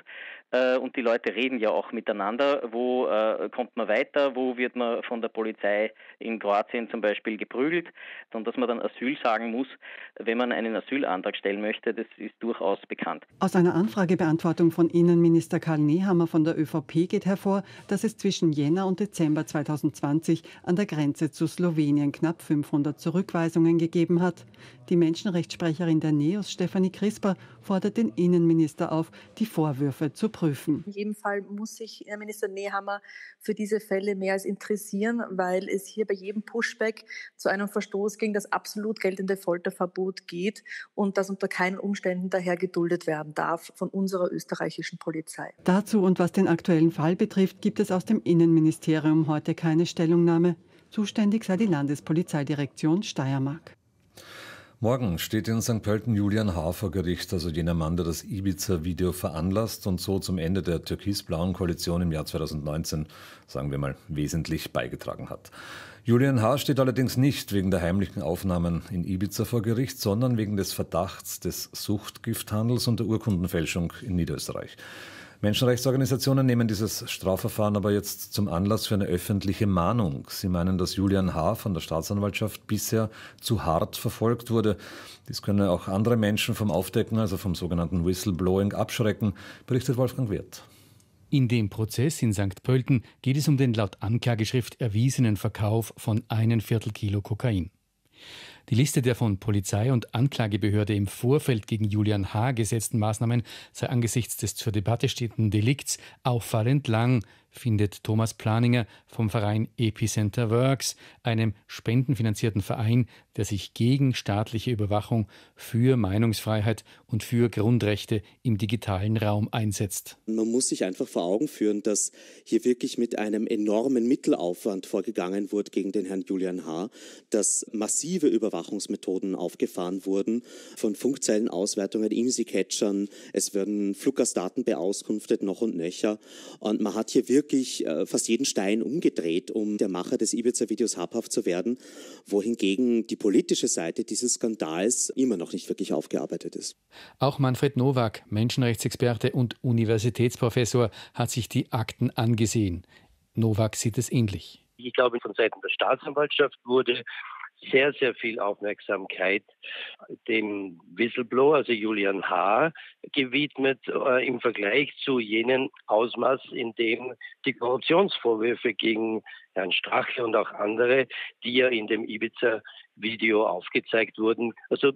Äh, und die Leute reden ja auch miteinander. Wo äh, kommt man weiter? Wo wird man von der Polizei in Kroatien zum Beispiel geprügelt? Und dass man dann Asyl sagen muss, wenn man einen Asylantrag stellen möchte, das ist durchaus bekannt. Aus einer Anfragebeantwortung von Innenminister Karl Nehammer von der ÖVP geht hervor, dass es zwischen Jänner und Dezember 2020 an der Grenze zu Slowenien knapp 5 500 Zurückweisungen gegeben hat. Die Menschenrechtssprecherin der NEOS, Stefanie Crisper, fordert den Innenminister auf, die Vorwürfe zu prüfen. In jedem Fall muss sich Herr Minister Nehammer für diese Fälle mehr als interessieren, weil es hier bei jedem Pushback zu einem Verstoß gegen das absolut geltende Folterverbot geht und das unter keinen Umständen daher geduldet werden darf von unserer österreichischen Polizei. Dazu und was den aktuellen Fall betrifft, gibt es aus dem Innenministerium heute keine Stellungnahme. Zuständig sei die Landespolizeidirektion Steiermark. Morgen steht in St. Pölten Julian H. vor Gericht, also jener Mann, der das Ibiza-Video veranlasst und so zum Ende der türkis-blauen Koalition im Jahr 2019, sagen wir mal, wesentlich beigetragen hat. Julian H. steht allerdings nicht wegen der heimlichen Aufnahmen in Ibiza vor Gericht, sondern wegen des Verdachts des Suchtgifthandels und der Urkundenfälschung in Niederösterreich. Menschenrechtsorganisationen nehmen dieses Strafverfahren aber jetzt zum Anlass für eine öffentliche Mahnung. Sie meinen, dass Julian H. von der Staatsanwaltschaft bisher zu hart verfolgt wurde. Dies könne auch andere Menschen vom Aufdecken, also vom sogenannten Whistleblowing, abschrecken, berichtet Wolfgang Wirth. In dem Prozess in St. Pölten geht es um den laut Anklageschrift erwiesenen Verkauf von einem Viertel Kilo Kokain. Die Liste der von Polizei und Anklagebehörde im Vorfeld gegen Julian H. gesetzten Maßnahmen sei angesichts des zur Debatte stehenden Delikts auffallend lang findet Thomas Planinger vom Verein Epicenter Works, einem spendenfinanzierten Verein, der sich gegen staatliche Überwachung für Meinungsfreiheit und für Grundrechte im digitalen Raum einsetzt. Man muss sich einfach vor Augen führen, dass hier wirklich mit einem enormen Mittelaufwand vorgegangen wurde gegen den Herrn Julian H., dass massive Überwachungsmethoden aufgefahren wurden, von Funkzellenauswertungen, IMSI-Catchern, es werden Fluggastdaten beauskunftet noch und nöcher und man hat hier wirklich wirklich äh, fast jeden Stein umgedreht, um der Macher des Ibiza-Videos habhaft zu werden, wohingegen die politische Seite dieses Skandals immer noch nicht wirklich aufgearbeitet ist. Auch Manfred Nowak, Menschenrechtsexperte und Universitätsprofessor, hat sich die Akten angesehen. Nowak sieht es ähnlich. Ich glaube, von Seiten der Staatsanwaltschaft wurde sehr, sehr viel Aufmerksamkeit dem Whistleblower, also Julian H., gewidmet äh, im Vergleich zu jenem Ausmaß, in dem die Korruptionsvorwürfe gegen Herrn Strache und auch andere, die ja in dem Ibiza-Video aufgezeigt wurden. Also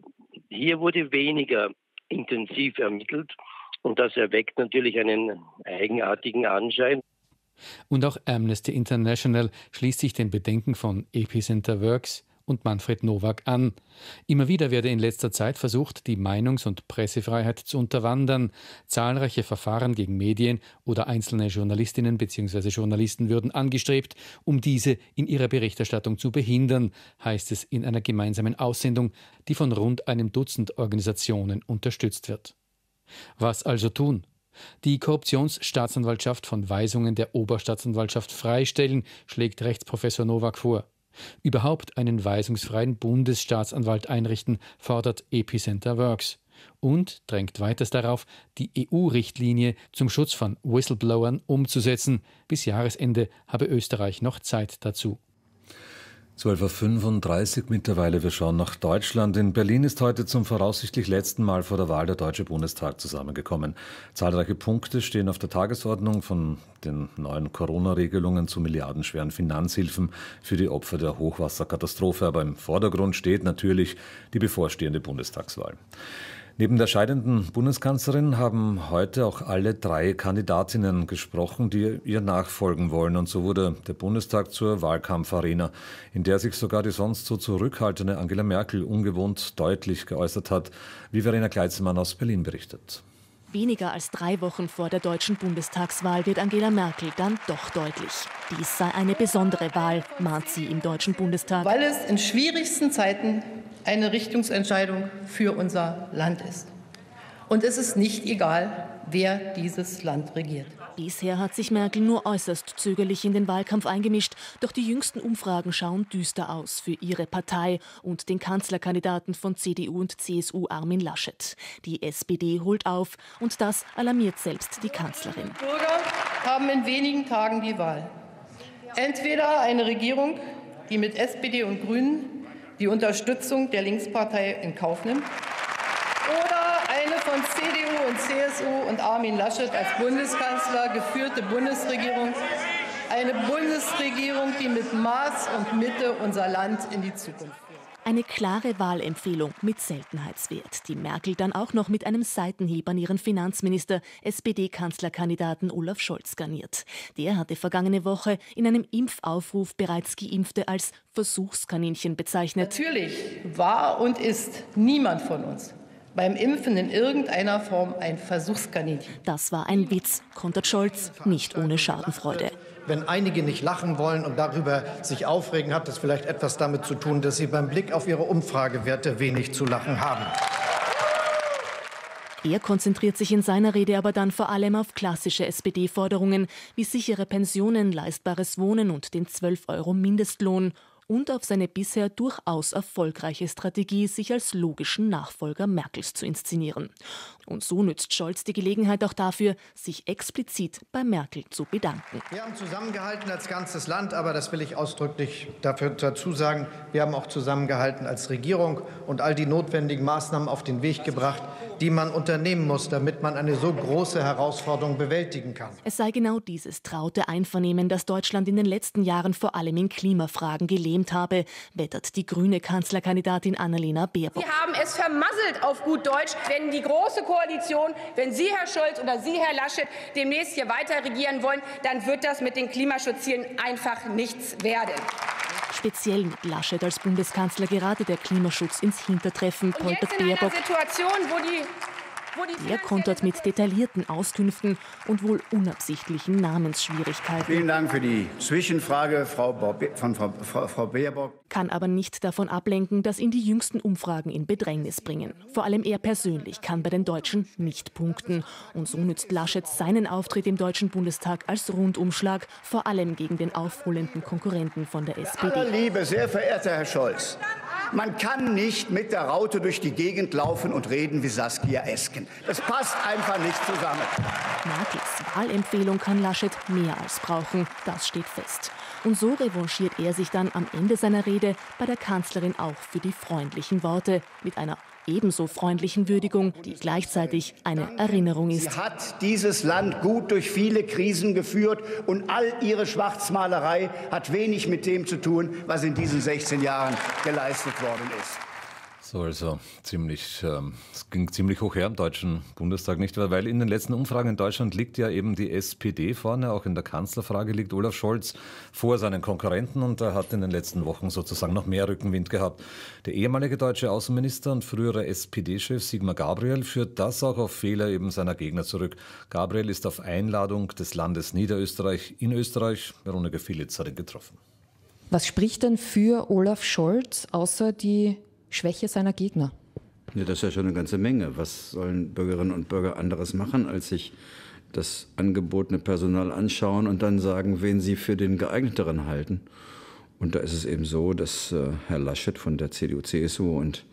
hier wurde weniger intensiv ermittelt und das erweckt natürlich einen eigenartigen Anschein. Und auch Amnesty International schließt sich den Bedenken von Epicenter Works und Manfred Nowak an. Immer wieder werde in letzter Zeit versucht, die Meinungs- und Pressefreiheit zu unterwandern. Zahlreiche Verfahren gegen Medien oder einzelne Journalistinnen bzw. Journalisten würden angestrebt, um diese in ihrer Berichterstattung zu behindern, heißt es in einer gemeinsamen Aussendung, die von rund einem Dutzend Organisationen unterstützt wird. Was also tun? Die Korruptionsstaatsanwaltschaft von Weisungen der Oberstaatsanwaltschaft freistellen, schlägt Rechtsprofessor Nowak vor. Überhaupt einen weisungsfreien Bundesstaatsanwalt einrichten, fordert Epicenter Works und drängt weiters darauf, die EU-Richtlinie zum Schutz von Whistleblowern umzusetzen. Bis Jahresende habe Österreich noch Zeit dazu. 12.35 Uhr mittlerweile, wir schauen nach Deutschland. In Berlin ist heute zum voraussichtlich letzten Mal vor der Wahl der Deutsche Bundestag zusammengekommen. Zahlreiche Punkte stehen auf der Tagesordnung von den neuen Corona-Regelungen zu milliardenschweren Finanzhilfen für die Opfer der Hochwasserkatastrophe. Aber im Vordergrund steht natürlich die bevorstehende Bundestagswahl. Neben der scheidenden Bundeskanzlerin haben heute auch alle drei Kandidatinnen gesprochen, die ihr nachfolgen wollen. Und so wurde der Bundestag zur Wahlkampfarena, in der sich sogar die sonst so zurückhaltende Angela Merkel ungewohnt deutlich geäußert hat, wie Verena Kleitzmann aus Berlin berichtet. Weniger als drei Wochen vor der deutschen Bundestagswahl wird Angela Merkel dann doch deutlich. Dies sei eine besondere Wahl, mahnt sie im deutschen Bundestag. Weil es in schwierigsten Zeiten eine Richtungsentscheidung für unser Land ist. Und es ist nicht egal, wer dieses Land regiert. Bisher hat sich Merkel nur äußerst zögerlich in den Wahlkampf eingemischt, doch die jüngsten Umfragen schauen düster aus für ihre Partei und den Kanzlerkandidaten von CDU und CSU Armin Laschet. Die SPD holt auf und das alarmiert selbst die Kanzlerin. Die Bürger haben in wenigen Tagen die Wahl. Entweder eine Regierung, die mit SPD und Grünen die Unterstützung der Linkspartei in Kauf nimmt oder eine von CDU und CSU und Armin Laschet als Bundeskanzler geführte Bundesregierung, eine Bundesregierung, die mit Maß und Mitte unser Land in die Zukunft führt. Eine klare Wahlempfehlung mit Seltenheitswert, die Merkel dann auch noch mit einem Seitenhieb an ihren Finanzminister, SPD-Kanzlerkandidaten Olaf Scholz garniert. Der hatte vergangene Woche in einem Impfaufruf bereits Geimpfte als Versuchskaninchen bezeichnet. Natürlich war und ist niemand von uns beim Impfen in irgendeiner Form ein Versuchskaninchen. Das war ein Witz, kontert Scholz, nicht ohne Schadenfreude wenn einige nicht lachen wollen und darüber sich aufregen, hat das vielleicht etwas damit zu tun, dass sie beim Blick auf ihre Umfragewerte wenig zu lachen haben. Er konzentriert sich in seiner Rede aber dann vor allem auf klassische SPD-Forderungen wie sichere Pensionen, leistbares Wohnen und den 12 Euro Mindestlohn und auf seine bisher durchaus erfolgreiche Strategie, sich als logischen Nachfolger Merkels zu inszenieren. Und so nützt Scholz die Gelegenheit auch dafür, sich explizit bei Merkel zu bedanken. Wir haben zusammengehalten als ganzes Land, aber das will ich ausdrücklich dafür, dazu sagen, wir haben auch zusammengehalten als Regierung und all die notwendigen Maßnahmen auf den Weg gebracht, die man unternehmen muss, damit man eine so große Herausforderung bewältigen kann. Es sei genau dieses traute Einvernehmen, das Deutschland in den letzten Jahren vor allem in Klimafragen gelähmt habe, wettert die grüne Kanzlerkandidatin Annalena Baerbock. Wir haben es vermasselt auf gut Deutsch, wenn die große Koalition, wenn Sie, Herr Scholz, oder Sie, Herr Laschet, demnächst hier weiter regieren wollen, dann wird das mit den Klimaschutzzielen einfach nichts werden. Speziell mit Laschet als Bundeskanzler gerade der Klimaschutz ins Hintertreffen poltert Baerbock. Situation, wo die er kontert mit detaillierten Auskünften und wohl unabsichtlichen Namensschwierigkeiten. Vielen Dank für die Zwischenfrage Frau Bob, von Frau, Frau, Frau Baerbock. Kann aber nicht davon ablenken, dass ihn die jüngsten Umfragen in Bedrängnis bringen. Vor allem er persönlich kann bei den Deutschen nicht punkten. Und so nützt Laschet seinen Auftritt im Deutschen Bundestag als Rundumschlag, vor allem gegen den aufholenden Konkurrenten von der SPD. Aller Liebe, sehr verehrter Herr Scholz. Man kann nicht mit der Raute durch die Gegend laufen und reden wie Saskia Esken. Das passt einfach nicht zusammen. Martis Wahlempfehlung kann Laschet mehr als brauchen. Das steht fest. Und so revanchiert er sich dann am Ende seiner Rede bei der Kanzlerin auch für die freundlichen Worte mit einer ebenso freundlichen Würdigung, die gleichzeitig eine Erinnerung ist. Sie hat dieses Land gut durch viele Krisen geführt und all ihre Schwarzmalerei hat wenig mit dem zu tun, was in diesen 16 Jahren geleistet worden ist. So, also ziemlich, ähm, es ging ziemlich hoch her im Deutschen Bundestag, nicht wahr? Weil in den letzten Umfragen in Deutschland liegt ja eben die SPD vorne, auch in der Kanzlerfrage liegt Olaf Scholz vor seinen Konkurrenten und er hat in den letzten Wochen sozusagen noch mehr Rückenwind gehabt. Der ehemalige deutsche Außenminister und frühere SPD-Chef Sigmar Gabriel führt das auch auf Fehler eben seiner Gegner zurück. Gabriel ist auf Einladung des Landes Niederösterreich in Österreich, Veronika Filitz hat ihn getroffen. Was spricht denn für Olaf Scholz, außer die Schwäche seiner Gegner. Ja, das ist ja schon eine ganze Menge. Was sollen Bürgerinnen und Bürger anderes machen, als sich das angebotene Personal anschauen und dann sagen, wen sie für den geeigneteren halten? Und da ist es eben so, dass äh, Herr Laschet von der CDU-CSU und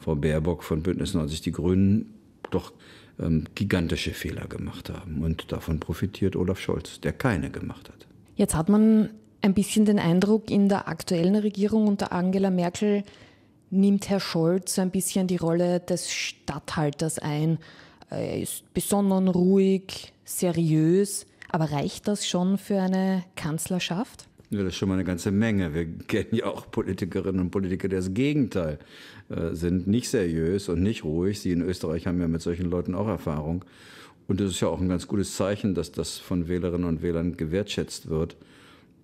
Frau Baerbock von Bündnis 90 Die Grünen doch ähm, gigantische Fehler gemacht haben. Und davon profitiert Olaf Scholz, der keine gemacht hat. Jetzt hat man ein bisschen den Eindruck in der aktuellen Regierung unter Angela Merkel, nimmt Herr Scholz so ein bisschen die Rolle des Statthalters ein. Er ist besonders ruhig, seriös. Aber reicht das schon für eine Kanzlerschaft? Ja, das ist schon mal eine ganze Menge. Wir kennen ja auch Politikerinnen und Politiker, die das Gegenteil äh, sind. Nicht seriös und nicht ruhig. Sie in Österreich haben ja mit solchen Leuten auch Erfahrung. Und das ist ja auch ein ganz gutes Zeichen, dass das von Wählerinnen und Wählern gewertschätzt wird.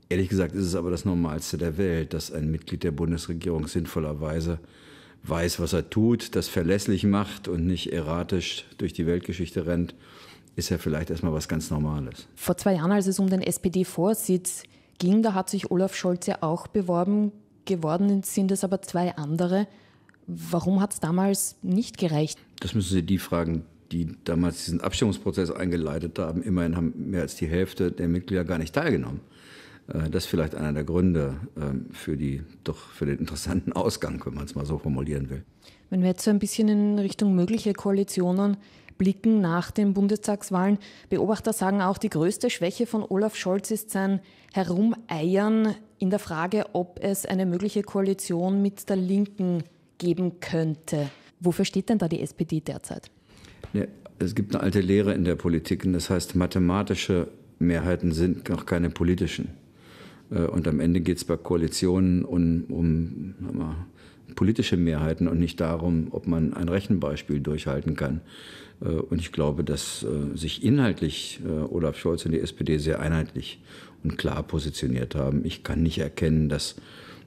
Ehrlich gesagt ist es aber das Normalste der Welt, dass ein Mitglied der Bundesregierung sinnvollerweise weiß, was er tut, das verlässlich macht und nicht erratisch durch die Weltgeschichte rennt, ist ja vielleicht erstmal was ganz Normales. Vor zwei Jahren, als es um den SPD-Vorsitz ging, da hat sich Olaf Scholz ja auch beworben. Geworden sind es aber zwei andere. Warum hat es damals nicht gereicht? Das müssen Sie die fragen, die damals diesen Abstimmungsprozess eingeleitet haben. Immerhin haben mehr als die Hälfte der Mitglieder gar nicht teilgenommen. Äh, das ist vielleicht einer der Gründe ähm, für, die, doch für den interessanten Ausgang, wenn man es mal so formulieren will. Wenn wir jetzt so ein bisschen in Richtung mögliche Koalitionen blicken nach den Bundestagswahlen, Beobachter sagen auch, die größte Schwäche von Olaf Scholz ist sein Herumeiern in der Frage, ob es eine mögliche Koalition mit der Linken geben könnte. Wofür steht denn da die SPD derzeit? Ja, es gibt eine alte Lehre in der Politik und das heißt, mathematische Mehrheiten sind noch keine politischen. Äh, und am Ende geht es bei Koalitionen um, um mal, politische Mehrheiten und nicht darum, ob man ein Rechenbeispiel durchhalten kann. Äh, und ich glaube, dass äh, sich inhaltlich Olaf Scholz und die SPD sehr einheitlich und klar positioniert haben. Ich kann nicht erkennen, dass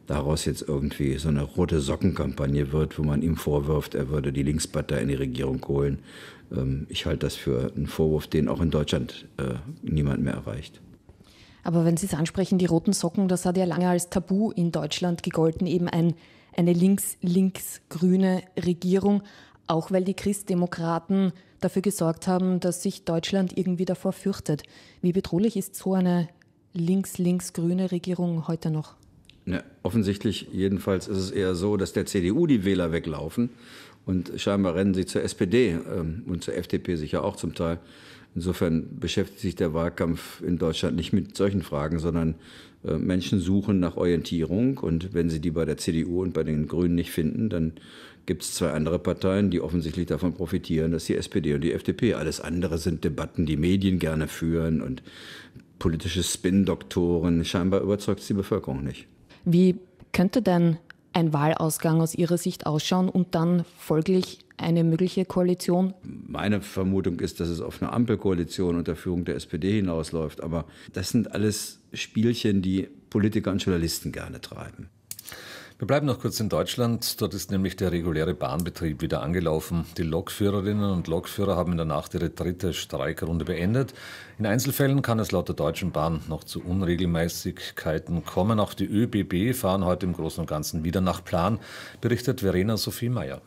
daraus jetzt irgendwie so eine rote Sockenkampagne wird, wo man ihm vorwirft, er würde die Linkspartei in die Regierung holen. Ähm, ich halte das für einen Vorwurf, den auch in Deutschland niemand mehr erreicht. Aber wenn Sie es ansprechen, die roten Socken, das hat ja lange als Tabu in Deutschland gegolten, eben ein, eine links-links-grüne Regierung, auch weil die Christdemokraten dafür gesorgt haben, dass sich Deutschland irgendwie davor fürchtet. Wie bedrohlich ist so eine links-links-grüne Regierung heute noch? Ja, offensichtlich jedenfalls ist es eher so, dass der CDU die Wähler weglaufen und scheinbar rennen sie zur SPD ähm, und zur FDP sicher auch zum Teil. Insofern beschäftigt sich der Wahlkampf in Deutschland nicht mit solchen Fragen, sondern äh, Menschen suchen nach Orientierung und wenn sie die bei der CDU und bei den Grünen nicht finden, dann gibt es zwei andere Parteien, die offensichtlich davon profitieren, dass die SPD und die FDP. Alles andere sind Debatten, die Medien gerne führen und politische Spin-Doktoren. Scheinbar überzeugt es die Bevölkerung nicht. Wie könnte denn ein Wahlausgang aus Ihrer Sicht ausschauen und dann folglich eine mögliche Koalition? Meine Vermutung ist, dass es auf eine Ampelkoalition unter Führung der SPD hinausläuft. Aber das sind alles Spielchen, die Politiker und Journalisten gerne treiben. Wir bleiben noch kurz in Deutschland. Dort ist nämlich der reguläre Bahnbetrieb wieder angelaufen. Die Lokführerinnen und Lokführer haben in der Nacht ihre dritte Streikrunde beendet. In Einzelfällen kann es laut der Deutschen Bahn noch zu Unregelmäßigkeiten kommen. Auch die ÖBB fahren heute im Großen und Ganzen wieder nach Plan, berichtet Verena Sophie Meyer.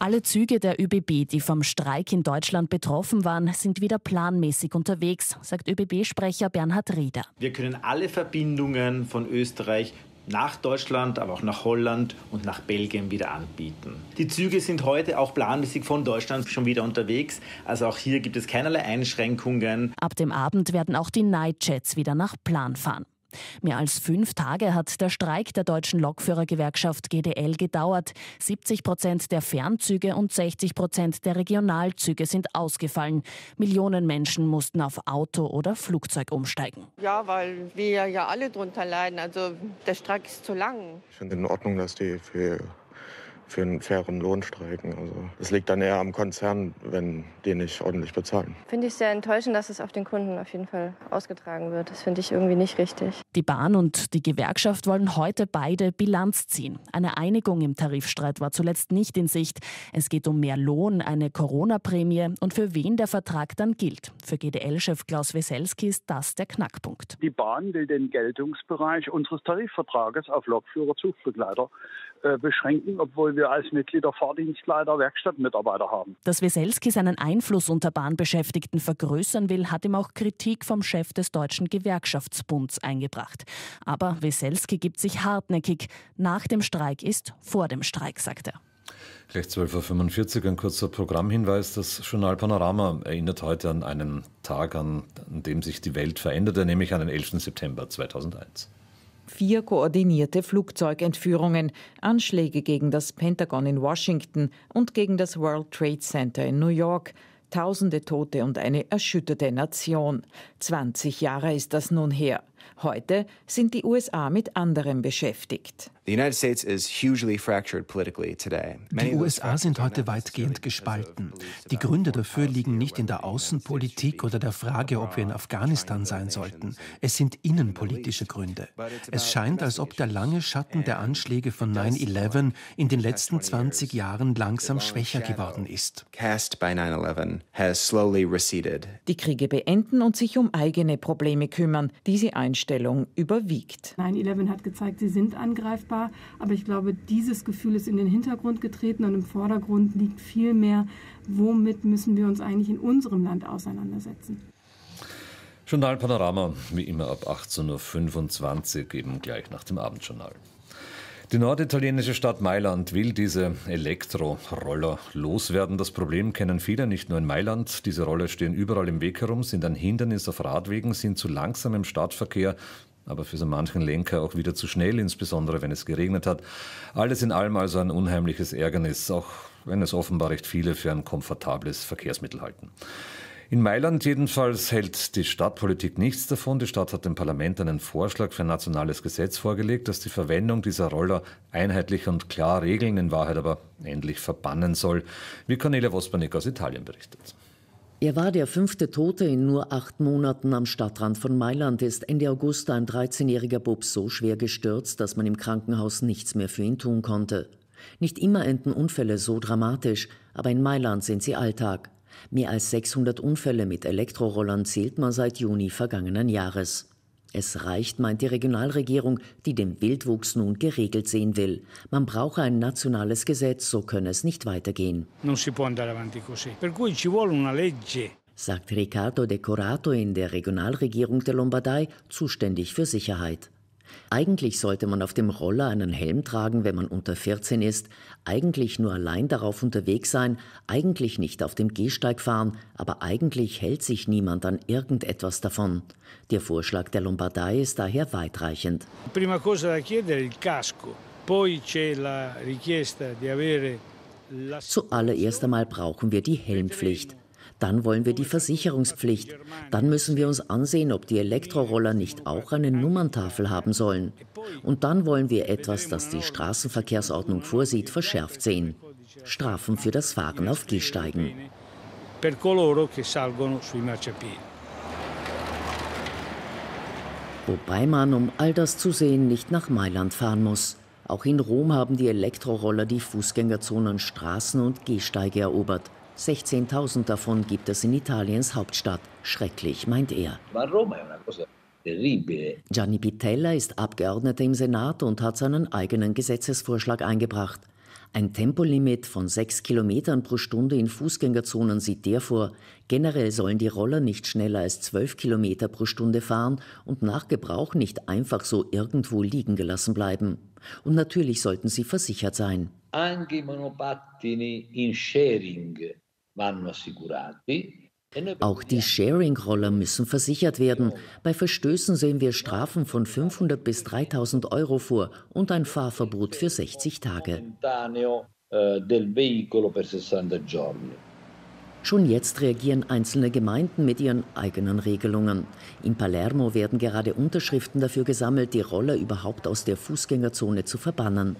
Alle Züge der ÖBB, die vom Streik in Deutschland betroffen waren, sind wieder planmäßig unterwegs, sagt ÖBB-Sprecher Bernhard Rieder. Wir können alle Verbindungen von Österreich nach Deutschland, aber auch nach Holland und nach Belgien wieder anbieten. Die Züge sind heute auch planmäßig von Deutschland schon wieder unterwegs, also auch hier gibt es keinerlei Einschränkungen. Ab dem Abend werden auch die Nightjets wieder nach Plan fahren. Mehr als fünf Tage hat der Streik der deutschen Lokführergewerkschaft GDL gedauert. 70 Prozent der Fernzüge und 60 Prozent der Regionalzüge sind ausgefallen. Millionen Menschen mussten auf Auto oder Flugzeug umsteigen. Ja, weil wir ja alle drunter leiden. Also der Streik ist zu lang. Ich finde in Ordnung, dass die für für einen fairen Lohn streiken. Also es liegt dann eher am Konzern, wenn die nicht ordentlich bezahlen. Finde ich sehr enttäuschend, dass es auf den Kunden auf jeden Fall ausgetragen wird. Das finde ich irgendwie nicht richtig. Die Bahn und die Gewerkschaft wollen heute beide Bilanz ziehen. Eine Einigung im Tarifstreit war zuletzt nicht in Sicht. Es geht um mehr Lohn, eine Corona-Prämie und für wen der Vertrag dann gilt. Für GDL-Chef Klaus Weselski ist das der Knackpunkt. Die Bahn will den Geltungsbereich unseres Tarifvertrages auf Lokführer, Zugbegleiter äh, beschränken, obwohl wir als Mitglieder Fahrdienstleiter Werkstattmitarbeiter haben. Dass Weselski seinen Einfluss unter Bahnbeschäftigten vergrößern will, hat ihm auch Kritik vom Chef des Deutschen Gewerkschaftsbunds eingebracht. Aber Weselski gibt sich hartnäckig. Nach dem Streik ist vor dem Streik, sagt er. Gleich 12.45 Uhr ein kurzer Programmhinweis. Das Journal Panorama erinnert heute an einen Tag, an, an dem sich die Welt veränderte, nämlich an den 11. September 2001 vier koordinierte Flugzeugentführungen, Anschläge gegen das Pentagon in Washington und gegen das World Trade Center in New York. Tausende Tote und eine erschütterte Nation. 20 Jahre ist das nun her. Heute sind die USA mit anderem beschäftigt. Die USA sind heute weitgehend gespalten. Die Gründe dafür liegen nicht in der Außenpolitik oder der Frage, ob wir in Afghanistan sein sollten. Es sind innenpolitische Gründe. Es scheint, als ob der lange Schatten der Anschläge von 9-11 in den letzten 20 Jahren langsam schwächer geworden ist. Die Kriege beenden und sich um eigene Probleme kümmern, die sie Einstellung überwiegt. 9-11 hat gezeigt, sie sind angreifbar, aber ich glaube, dieses Gefühl ist in den Hintergrund getreten und im Vordergrund liegt viel mehr, womit müssen wir uns eigentlich in unserem Land auseinandersetzen. Journal Panorama, wie immer ab 18.25 Uhr, eben gleich nach dem Abendjournal. Die norditalienische Stadt Mailand will diese Elektroroller loswerden. Das Problem kennen viele, nicht nur in Mailand. Diese Roller stehen überall im Weg herum, sind ein Hindernis auf Radwegen, sind zu langsam im Stadtverkehr, aber für so manchen Lenker auch wieder zu schnell, insbesondere wenn es geregnet hat. Alles in allem also ein unheimliches Ärgernis, auch wenn es offenbar recht viele für ein komfortables Verkehrsmittel halten. In Mailand jedenfalls hält die Stadtpolitik nichts davon. Die Stadt hat dem Parlament einen Vorschlag für ein nationales Gesetz vorgelegt, das die Verwendung dieser Roller einheitlich und klar regeln, in Wahrheit aber endlich verbannen soll, wie Cornelia Wospanik aus Italien berichtet. Er war der fünfte Tote in nur acht Monaten am Stadtrand von Mailand, ist Ende August ein 13-jähriger Bub so schwer gestürzt, dass man im Krankenhaus nichts mehr für ihn tun konnte. Nicht immer enden Unfälle so dramatisch, aber in Mailand sind sie Alltag. Mehr als 600 Unfälle mit Elektrorollern zählt man seit Juni vergangenen Jahres. Es reicht, meint die Regionalregierung, die den Wildwuchs nun geregelt sehen will. Man brauche ein nationales Gesetz, so könne es nicht weitergehen. Non si può andare avanti così. Per cui ci vuole una legge sagt Riccardo Decorato in der Regionalregierung der Lombardei, zuständig für Sicherheit. Eigentlich sollte man auf dem Roller einen Helm tragen, wenn man unter 14 ist, eigentlich nur allein darauf unterwegs sein, eigentlich nicht auf dem Gehsteig fahren, aber eigentlich hält sich niemand an irgendetwas davon. Der Vorschlag der Lombardei ist daher weitreichend. Prima cosa da chiedere il casco, poi c'è la richiesta di avere Zuallererst einmal brauchen wir die Helmpflicht. Dann wollen wir die Versicherungspflicht. Dann müssen wir uns ansehen, ob die Elektroroller nicht auch eine Nummerntafel haben sollen. Und dann wollen wir etwas, das die Straßenverkehrsordnung vorsieht, verschärft sehen. Strafen für das Fahren auf Gehsteigen. wobei man, um all das zu sehen, nicht nach Mailand fahren muss. Auch in Rom haben die Elektroroller die Fußgängerzonen, Straßen und Gehsteige erobert. 16.000 davon gibt es in Italiens Hauptstadt. Schrecklich, meint er. Gianni Pitella ist Abgeordneter im Senat und hat seinen eigenen Gesetzesvorschlag eingebracht. Ein Tempolimit von 6 Kilometern pro Stunde in Fußgängerzonen sieht der vor, generell sollen die Roller nicht schneller als 12 Kilometer pro Stunde fahren und nach Gebrauch nicht einfach so irgendwo liegen gelassen bleiben. Und natürlich sollten sie versichert sein. Anche i in sharing E Auch die Sharing-Roller müssen versichert werden. Bei Verstößen sehen wir Strafen von 500 bis 3000 Euro vor und ein Fahrverbot für 60 Tage. Eh, Schon jetzt reagieren einzelne Gemeinden mit ihren eigenen Regelungen. In Palermo werden gerade Unterschriften dafür gesammelt, die Roller überhaupt aus der Fußgängerzone zu verbannen.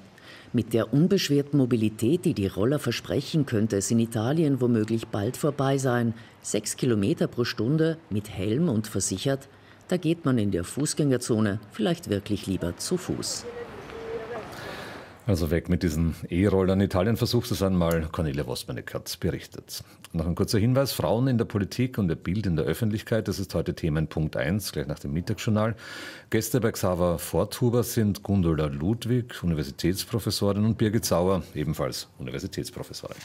Mit der unbeschwerten Mobilität, die die Roller versprechen, könnte es in Italien womöglich bald vorbei sein. Sechs Kilometer pro Stunde mit Helm und versichert, da geht man in der Fußgängerzone vielleicht wirklich lieber zu Fuß. Also weg mit diesen E-Rollern. Italien versucht es einmal. Cornelia Wosmanek hat berichtet. Noch ein kurzer Hinweis. Frauen in der Politik und der Bild in der Öffentlichkeit. Das ist heute Themenpunkt 1, gleich nach dem Mittagsjournal. Gäste bei Xaver Forthuber sind Gundula Ludwig, Universitätsprofessorin, und Birgit Sauer, ebenfalls Universitätsprofessorin.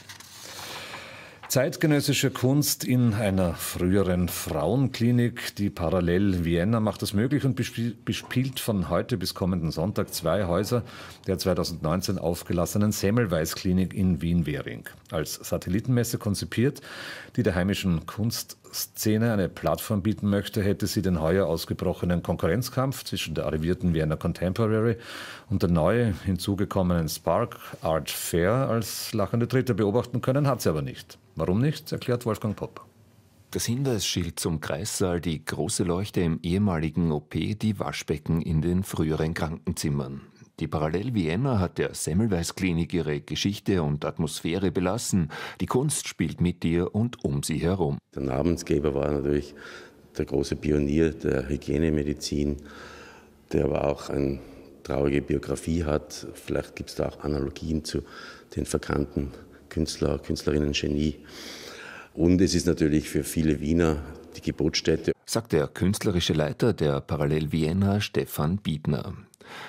Zeitgenössische Kunst in einer früheren Frauenklinik. Die Parallel Vienna macht das möglich und bespielt von heute bis kommenden Sonntag zwei Häuser der 2019 aufgelassenen Semmelweis Klinik in Wien-Währing. Als Satellitenmesse konzipiert, die der heimischen Kunst Szene eine Plattform bieten möchte, hätte sie den heuer ausgebrochenen Konkurrenzkampf zwischen der arrivierten Vienna Contemporary und der neu hinzugekommenen Spark Art Fair als lachende Dritte beobachten können, hat sie aber nicht. Warum nicht, erklärt Wolfgang Popp. Das Hinweisschild zum Kreissaal, die große Leuchte im ehemaligen OP, die Waschbecken in den früheren Krankenzimmern. Die Parallel Vienna hat der Semmelweis-Klinik ihre Geschichte und Atmosphäre belassen. Die Kunst spielt mit ihr und um sie herum. Der Namensgeber war natürlich der große Pionier der Hygienemedizin, der aber auch eine traurige Biografie hat. Vielleicht gibt es da auch Analogien zu den verkannten Künstler, Künstlerinnen Genie. Und es ist natürlich für viele Wiener die Geburtsstätte. Sagt der künstlerische Leiter der Parallel Vienna, Stefan Biedner.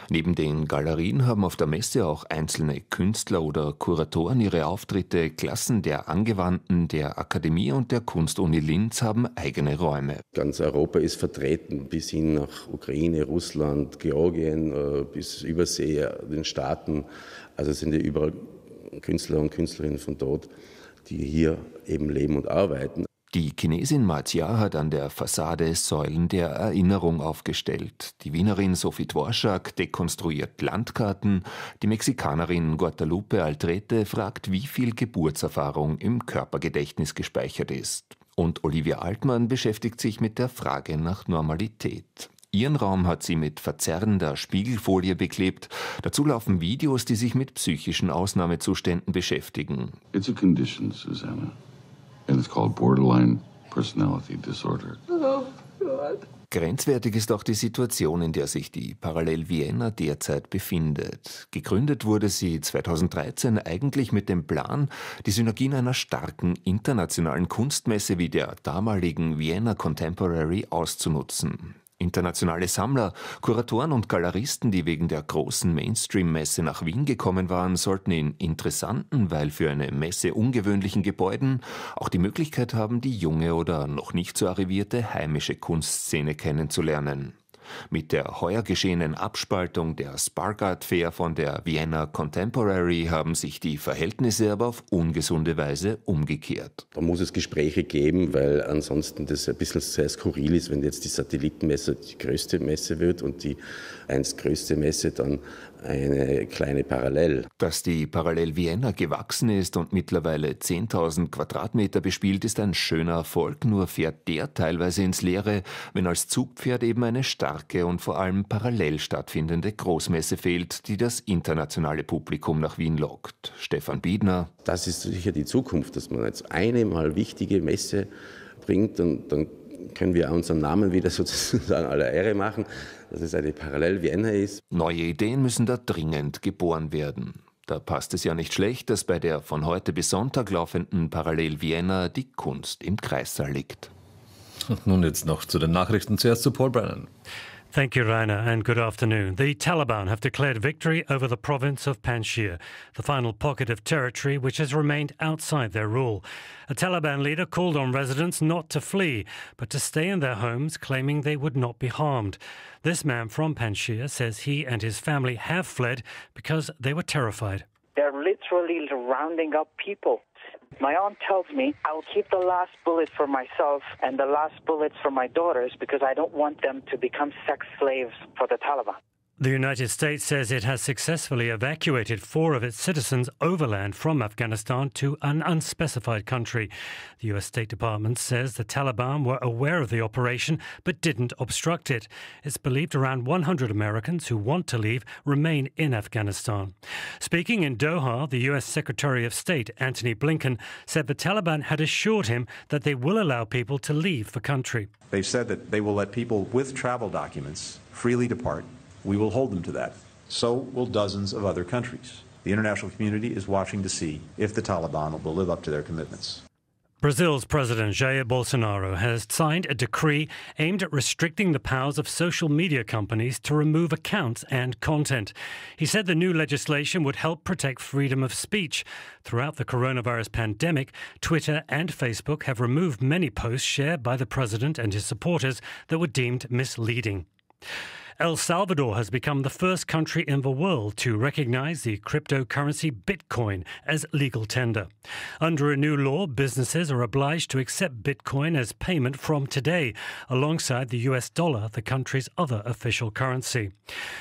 Neben den Galerien haben auf der Messe auch einzelne Künstler oder Kuratoren ihre Auftritte, Klassen der Angewandten, der Akademie und der Kunstuni Linz haben eigene Räume. Ganz Europa ist vertreten, bis hin nach Ukraine, Russland, Georgien, äh, bis Übersee, äh, den Staaten. Also sind ja überall Künstler und Künstlerinnen von dort, die hier eben leben und arbeiten. Die Chinesin Marzia hat an der Fassade Säulen der Erinnerung aufgestellt. Die Wienerin Sophie Dworschak dekonstruiert Landkarten. Die Mexikanerin Guadalupe Altrete fragt, wie viel Geburtserfahrung im Körpergedächtnis gespeichert ist. Und Olivia Altmann beschäftigt sich mit der Frage nach Normalität. Ihren Raum hat sie mit verzerrender Spiegelfolie beklebt. Dazu laufen Videos, die sich mit psychischen Ausnahmezuständen beschäftigen. It's a condition, Susanna and it's called borderline personality disorder. Oh God. Grenzwertig ist auch die Situation, in der sich die Parallel Vienna derzeit befindet. Gegründet wurde sie 2013 eigentlich mit dem Plan, die Synergien einer starken internationalen Kunstmesse wie der damaligen Vienna Contemporary auszunutzen. Internationale Sammler, Kuratoren und Galeristen, die wegen der großen Mainstream-Messe nach Wien gekommen waren, sollten in interessanten, weil für eine Messe ungewöhnlichen Gebäuden auch die Möglichkeit haben, die junge oder noch nicht so arrivierte heimische Kunstszene kennenzulernen. Mit der heuer geschehenen Abspaltung der Spark Art Fair von der Vienna Contemporary haben sich die Verhältnisse aber auf ungesunde Weise umgekehrt. Da muss es Gespräche geben, weil ansonsten das ein bisschen sehr skurril ist, wenn jetzt die Satellitenmesse die größte Messe wird und die einst größte Messe dann eine kleine Parallel. Dass die Parallel Vienna gewachsen ist und mittlerweile 10.000 Quadratmeter bespielt, ist ein schöner Erfolg, nur fährt der teilweise ins Leere, wenn als Zugpferd eben eine starke und vor allem parallel stattfindende Großmesse fehlt, die das internationale Publikum nach Wien lockt. Stefan Biedner. Das ist sicher die Zukunft, dass man jetzt eine mal wichtige Messe bringt und dann können wir unseren Namen wieder (laughs) sozusagen aller Ehre machen, dass es eine Parallel-Vienna ist. Neue Ideen müssen da dringend geboren werden. Da passt es ja nicht schlecht, dass bei der von heute bis Sonntag laufenden Parallel-Vienna die Kunst im Kreissaal liegt. Und nun jetzt noch zu den Nachrichten zuerst zu Paul Brennan. Thank you, Rainer, and good afternoon. The Taliban have declared victory over the province of Panjshir, the final pocket of territory which has remained outside their rule. A Taliban leader called on residents not to flee, but to stay in their homes, claiming they would not be harmed. This man from Panjshir says he and his family have fled because they were terrified. They're literally rounding up people my aunt tells me I will keep the last bullet for myself and the last bullets for my daughters because I don't want them to become sex slaves for the Taliban. The United States says it has successfully evacuated four of its citizens overland from Afghanistan to an unspecified country. The U.S. State Department says the Taliban were aware of the operation but didn't obstruct it. It's believed around 100 Americans who want to leave remain in Afghanistan. Speaking in Doha, the U.S. Secretary of State Antony Blinken said the Taliban had assured him that they will allow people to leave the country. They've said that they will let people with travel documents freely depart we will hold them to that. So will dozens of other countries. The international community is watching to see if the Taliban will live up to their commitments. Brazil's President Jair Bolsonaro has signed a decree aimed at restricting the powers of social media companies to remove accounts and content. He said the new legislation would help protect freedom of speech. Throughout the coronavirus pandemic, Twitter and Facebook have removed many posts shared by the president and his supporters that were deemed misleading. El Salvador has become the first country in the world to recognize the cryptocurrency Bitcoin as legal tender. Under a new law, businesses are obliged to accept Bitcoin as payment from today, alongside the US dollar, the country's other official currency.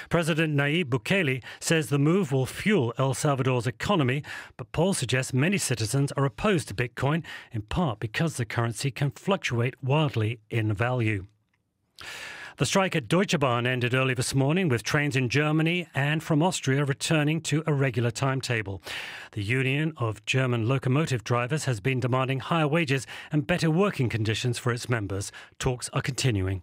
President Nayib Bukele says the move will fuel El Salvador's economy, but polls suggest many citizens are opposed to Bitcoin, in part because the currency can fluctuate wildly in value. The strike at Deutsche Bahn ended early this morning with trains in Germany and from Austria returning to a regular timetable. The Union of German Locomotive Drivers has been demanding higher wages and better working conditions for its members. Talks are continuing.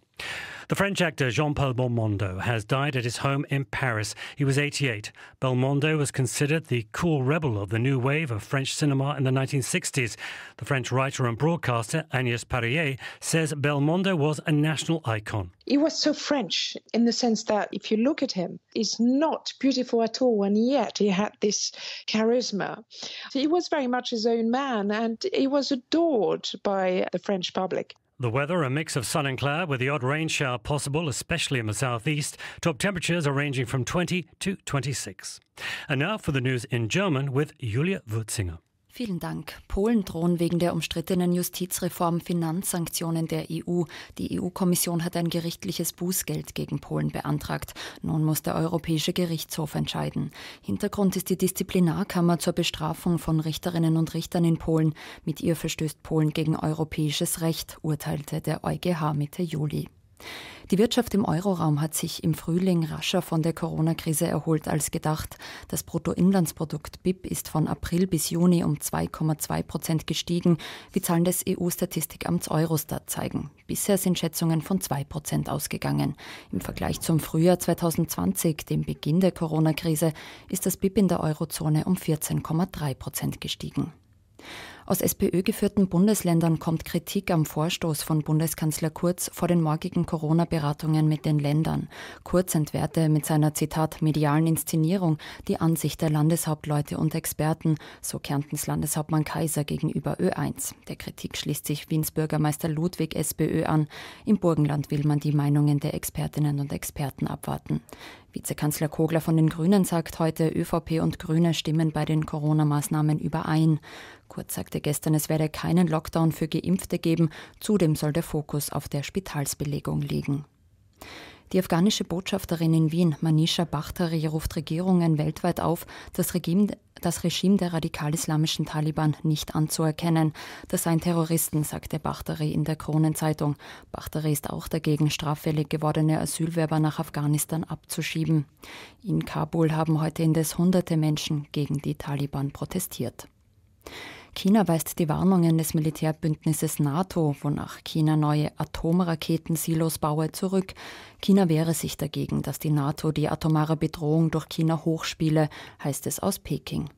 The French actor Jean Paul Belmondo has died at his home in Paris. He was 88. Belmondo was considered the cool rebel of the new wave of French cinema in the 1960s. The French writer and broadcaster Agnès Parier says Belmondo was a national icon. He was so French in the sense that if you look at him, he's not beautiful at all, and yet he had this charisma. He was very much his own man, and he was adored by the French public. The weather, a mix of sun and cloud with the odd rain shower possible, especially in the southeast. Top temperatures are ranging from 20 to 26. And now for the news in German with Julia Würzinger. Vielen Dank. Polen drohen wegen der umstrittenen Justizreform Finanzsanktionen der EU. Die EU-Kommission hat ein gerichtliches Bußgeld gegen Polen beantragt. Nun muss der Europäische Gerichtshof entscheiden. Hintergrund ist die Disziplinarkammer zur Bestrafung von Richterinnen und Richtern in Polen. Mit ihr verstößt Polen gegen europäisches Recht, urteilte der EuGH Mitte Juli. Die Wirtschaft im Euroraum hat sich im Frühling rascher von der Corona-Krise erholt als gedacht. Das Bruttoinlandsprodukt BIP ist von April bis Juni um 2,2 Prozent gestiegen, wie Zahlen des EU-Statistikamts Eurostat zeigen. Bisher sind Schätzungen von 2 Prozent ausgegangen. Im Vergleich zum Frühjahr 2020, dem Beginn der Corona-Krise, ist das BIP in der Eurozone um 14,3 Prozent gestiegen. Aus SPÖ-geführten Bundesländern kommt Kritik am Vorstoß von Bundeskanzler Kurz vor den morgigen Corona-Beratungen mit den Ländern. Kurz entwerte mit seiner Zitat medialen Inszenierung die Ansicht der Landeshauptleute und Experten, so Kärntens Landeshauptmann Kaiser gegenüber Ö1. Der Kritik schließt sich Wiens Bürgermeister Ludwig SPÖ an. Im Burgenland will man die Meinungen der Expertinnen und Experten abwarten. Vizekanzler Kogler von den Grünen sagt heute, ÖVP und Grüne stimmen bei den Corona-Maßnahmen überein. Kurz sagte gestern, es werde keinen Lockdown für Geimpfte geben. Zudem soll der Fokus auf der Spitalsbelegung liegen. Die afghanische Botschafterin in Wien, Manisha Bakhtari, ruft Regierungen weltweit auf, das Regime, das Regime der radikal-islamischen Taliban nicht anzuerkennen. Das seien Terroristen, sagte Bakhtari in der Kronenzeitung. Bakhtari ist auch dagegen, straffällig gewordene Asylwerber nach Afghanistan abzuschieben. In Kabul haben heute indes hunderte Menschen gegen die Taliban protestiert. China weist die Warnungen des Militärbündnisses NATO, wonach China neue Atomraketensilos baue, zurück. China wehre sich dagegen, dass die NATO die atomare Bedrohung durch China hochspiele, heißt es aus Peking.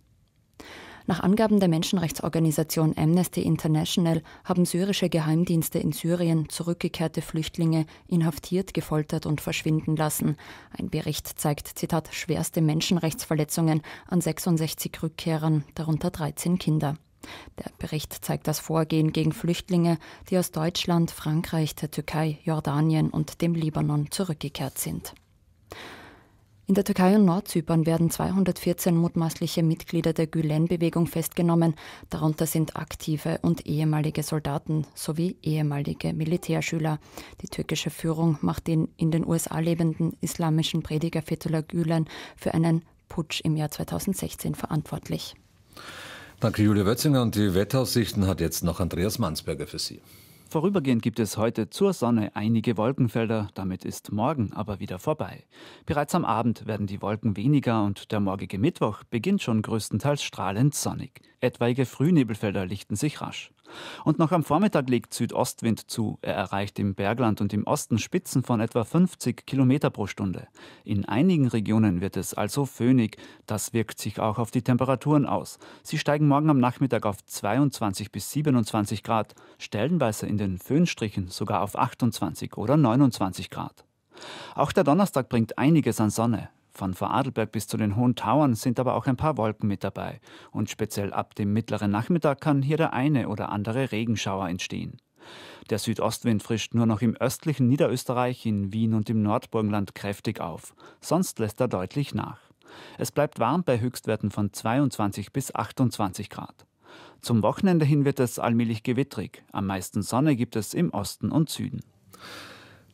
Nach Angaben der Menschenrechtsorganisation Amnesty International haben syrische Geheimdienste in Syrien zurückgekehrte Flüchtlinge inhaftiert, gefoltert und verschwinden lassen. Ein Bericht zeigt, Zitat, schwerste Menschenrechtsverletzungen an 66 Rückkehrern, darunter 13 Kinder. Der Bericht zeigt das Vorgehen gegen Flüchtlinge, die aus Deutschland, Frankreich, der Türkei, Jordanien und dem Libanon zurückgekehrt sind. In der Türkei und Nordzypern werden 214 mutmaßliche Mitglieder der Gülen-Bewegung festgenommen. Darunter sind aktive und ehemalige Soldaten sowie ehemalige Militärschüler. Die türkische Führung macht den in den USA lebenden islamischen Prediger Fethullah Gülen für einen Putsch im Jahr 2016 verantwortlich. Danke, Julia Wötzinger. Und die Wetteraussichten hat jetzt noch Andreas Mansberger für Sie. Vorübergehend gibt es heute zur Sonne einige Wolkenfelder, damit ist morgen aber wieder vorbei. Bereits am Abend werden die Wolken weniger und der morgige Mittwoch beginnt schon größtenteils strahlend sonnig. Etwaige Frühnebelfelder lichten sich rasch. Und noch am Vormittag legt Südostwind zu. Er erreicht im Bergland und im Osten Spitzen von etwa 50 km pro Stunde. In einigen Regionen wird es also föhnig. Das wirkt sich auch auf die Temperaturen aus. Sie steigen morgen am Nachmittag auf 22 bis 27 Grad, stellenweise in den Föhnstrichen sogar auf 28 oder 29 Grad. Auch der Donnerstag bringt einiges an Sonne. Von Vorarlberg bis zu den Hohen Tauern sind aber auch ein paar Wolken mit dabei. Und speziell ab dem mittleren Nachmittag kann hier der eine oder andere Regenschauer entstehen. Der Südostwind frischt nur noch im östlichen Niederösterreich, in Wien und im Nordburgenland kräftig auf. Sonst lässt er deutlich nach. Es bleibt warm bei Höchstwerten von 22 bis 28 Grad. Zum Wochenende hin wird es allmählich gewittrig. Am meisten Sonne gibt es im Osten und Süden.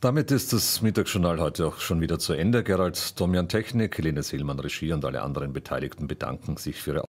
Damit ist das Mittagsjournal heute auch schon wieder zu Ende. Gerald Domian Technik, Helene Seelmann Regie und alle anderen Beteiligten bedanken sich für ihre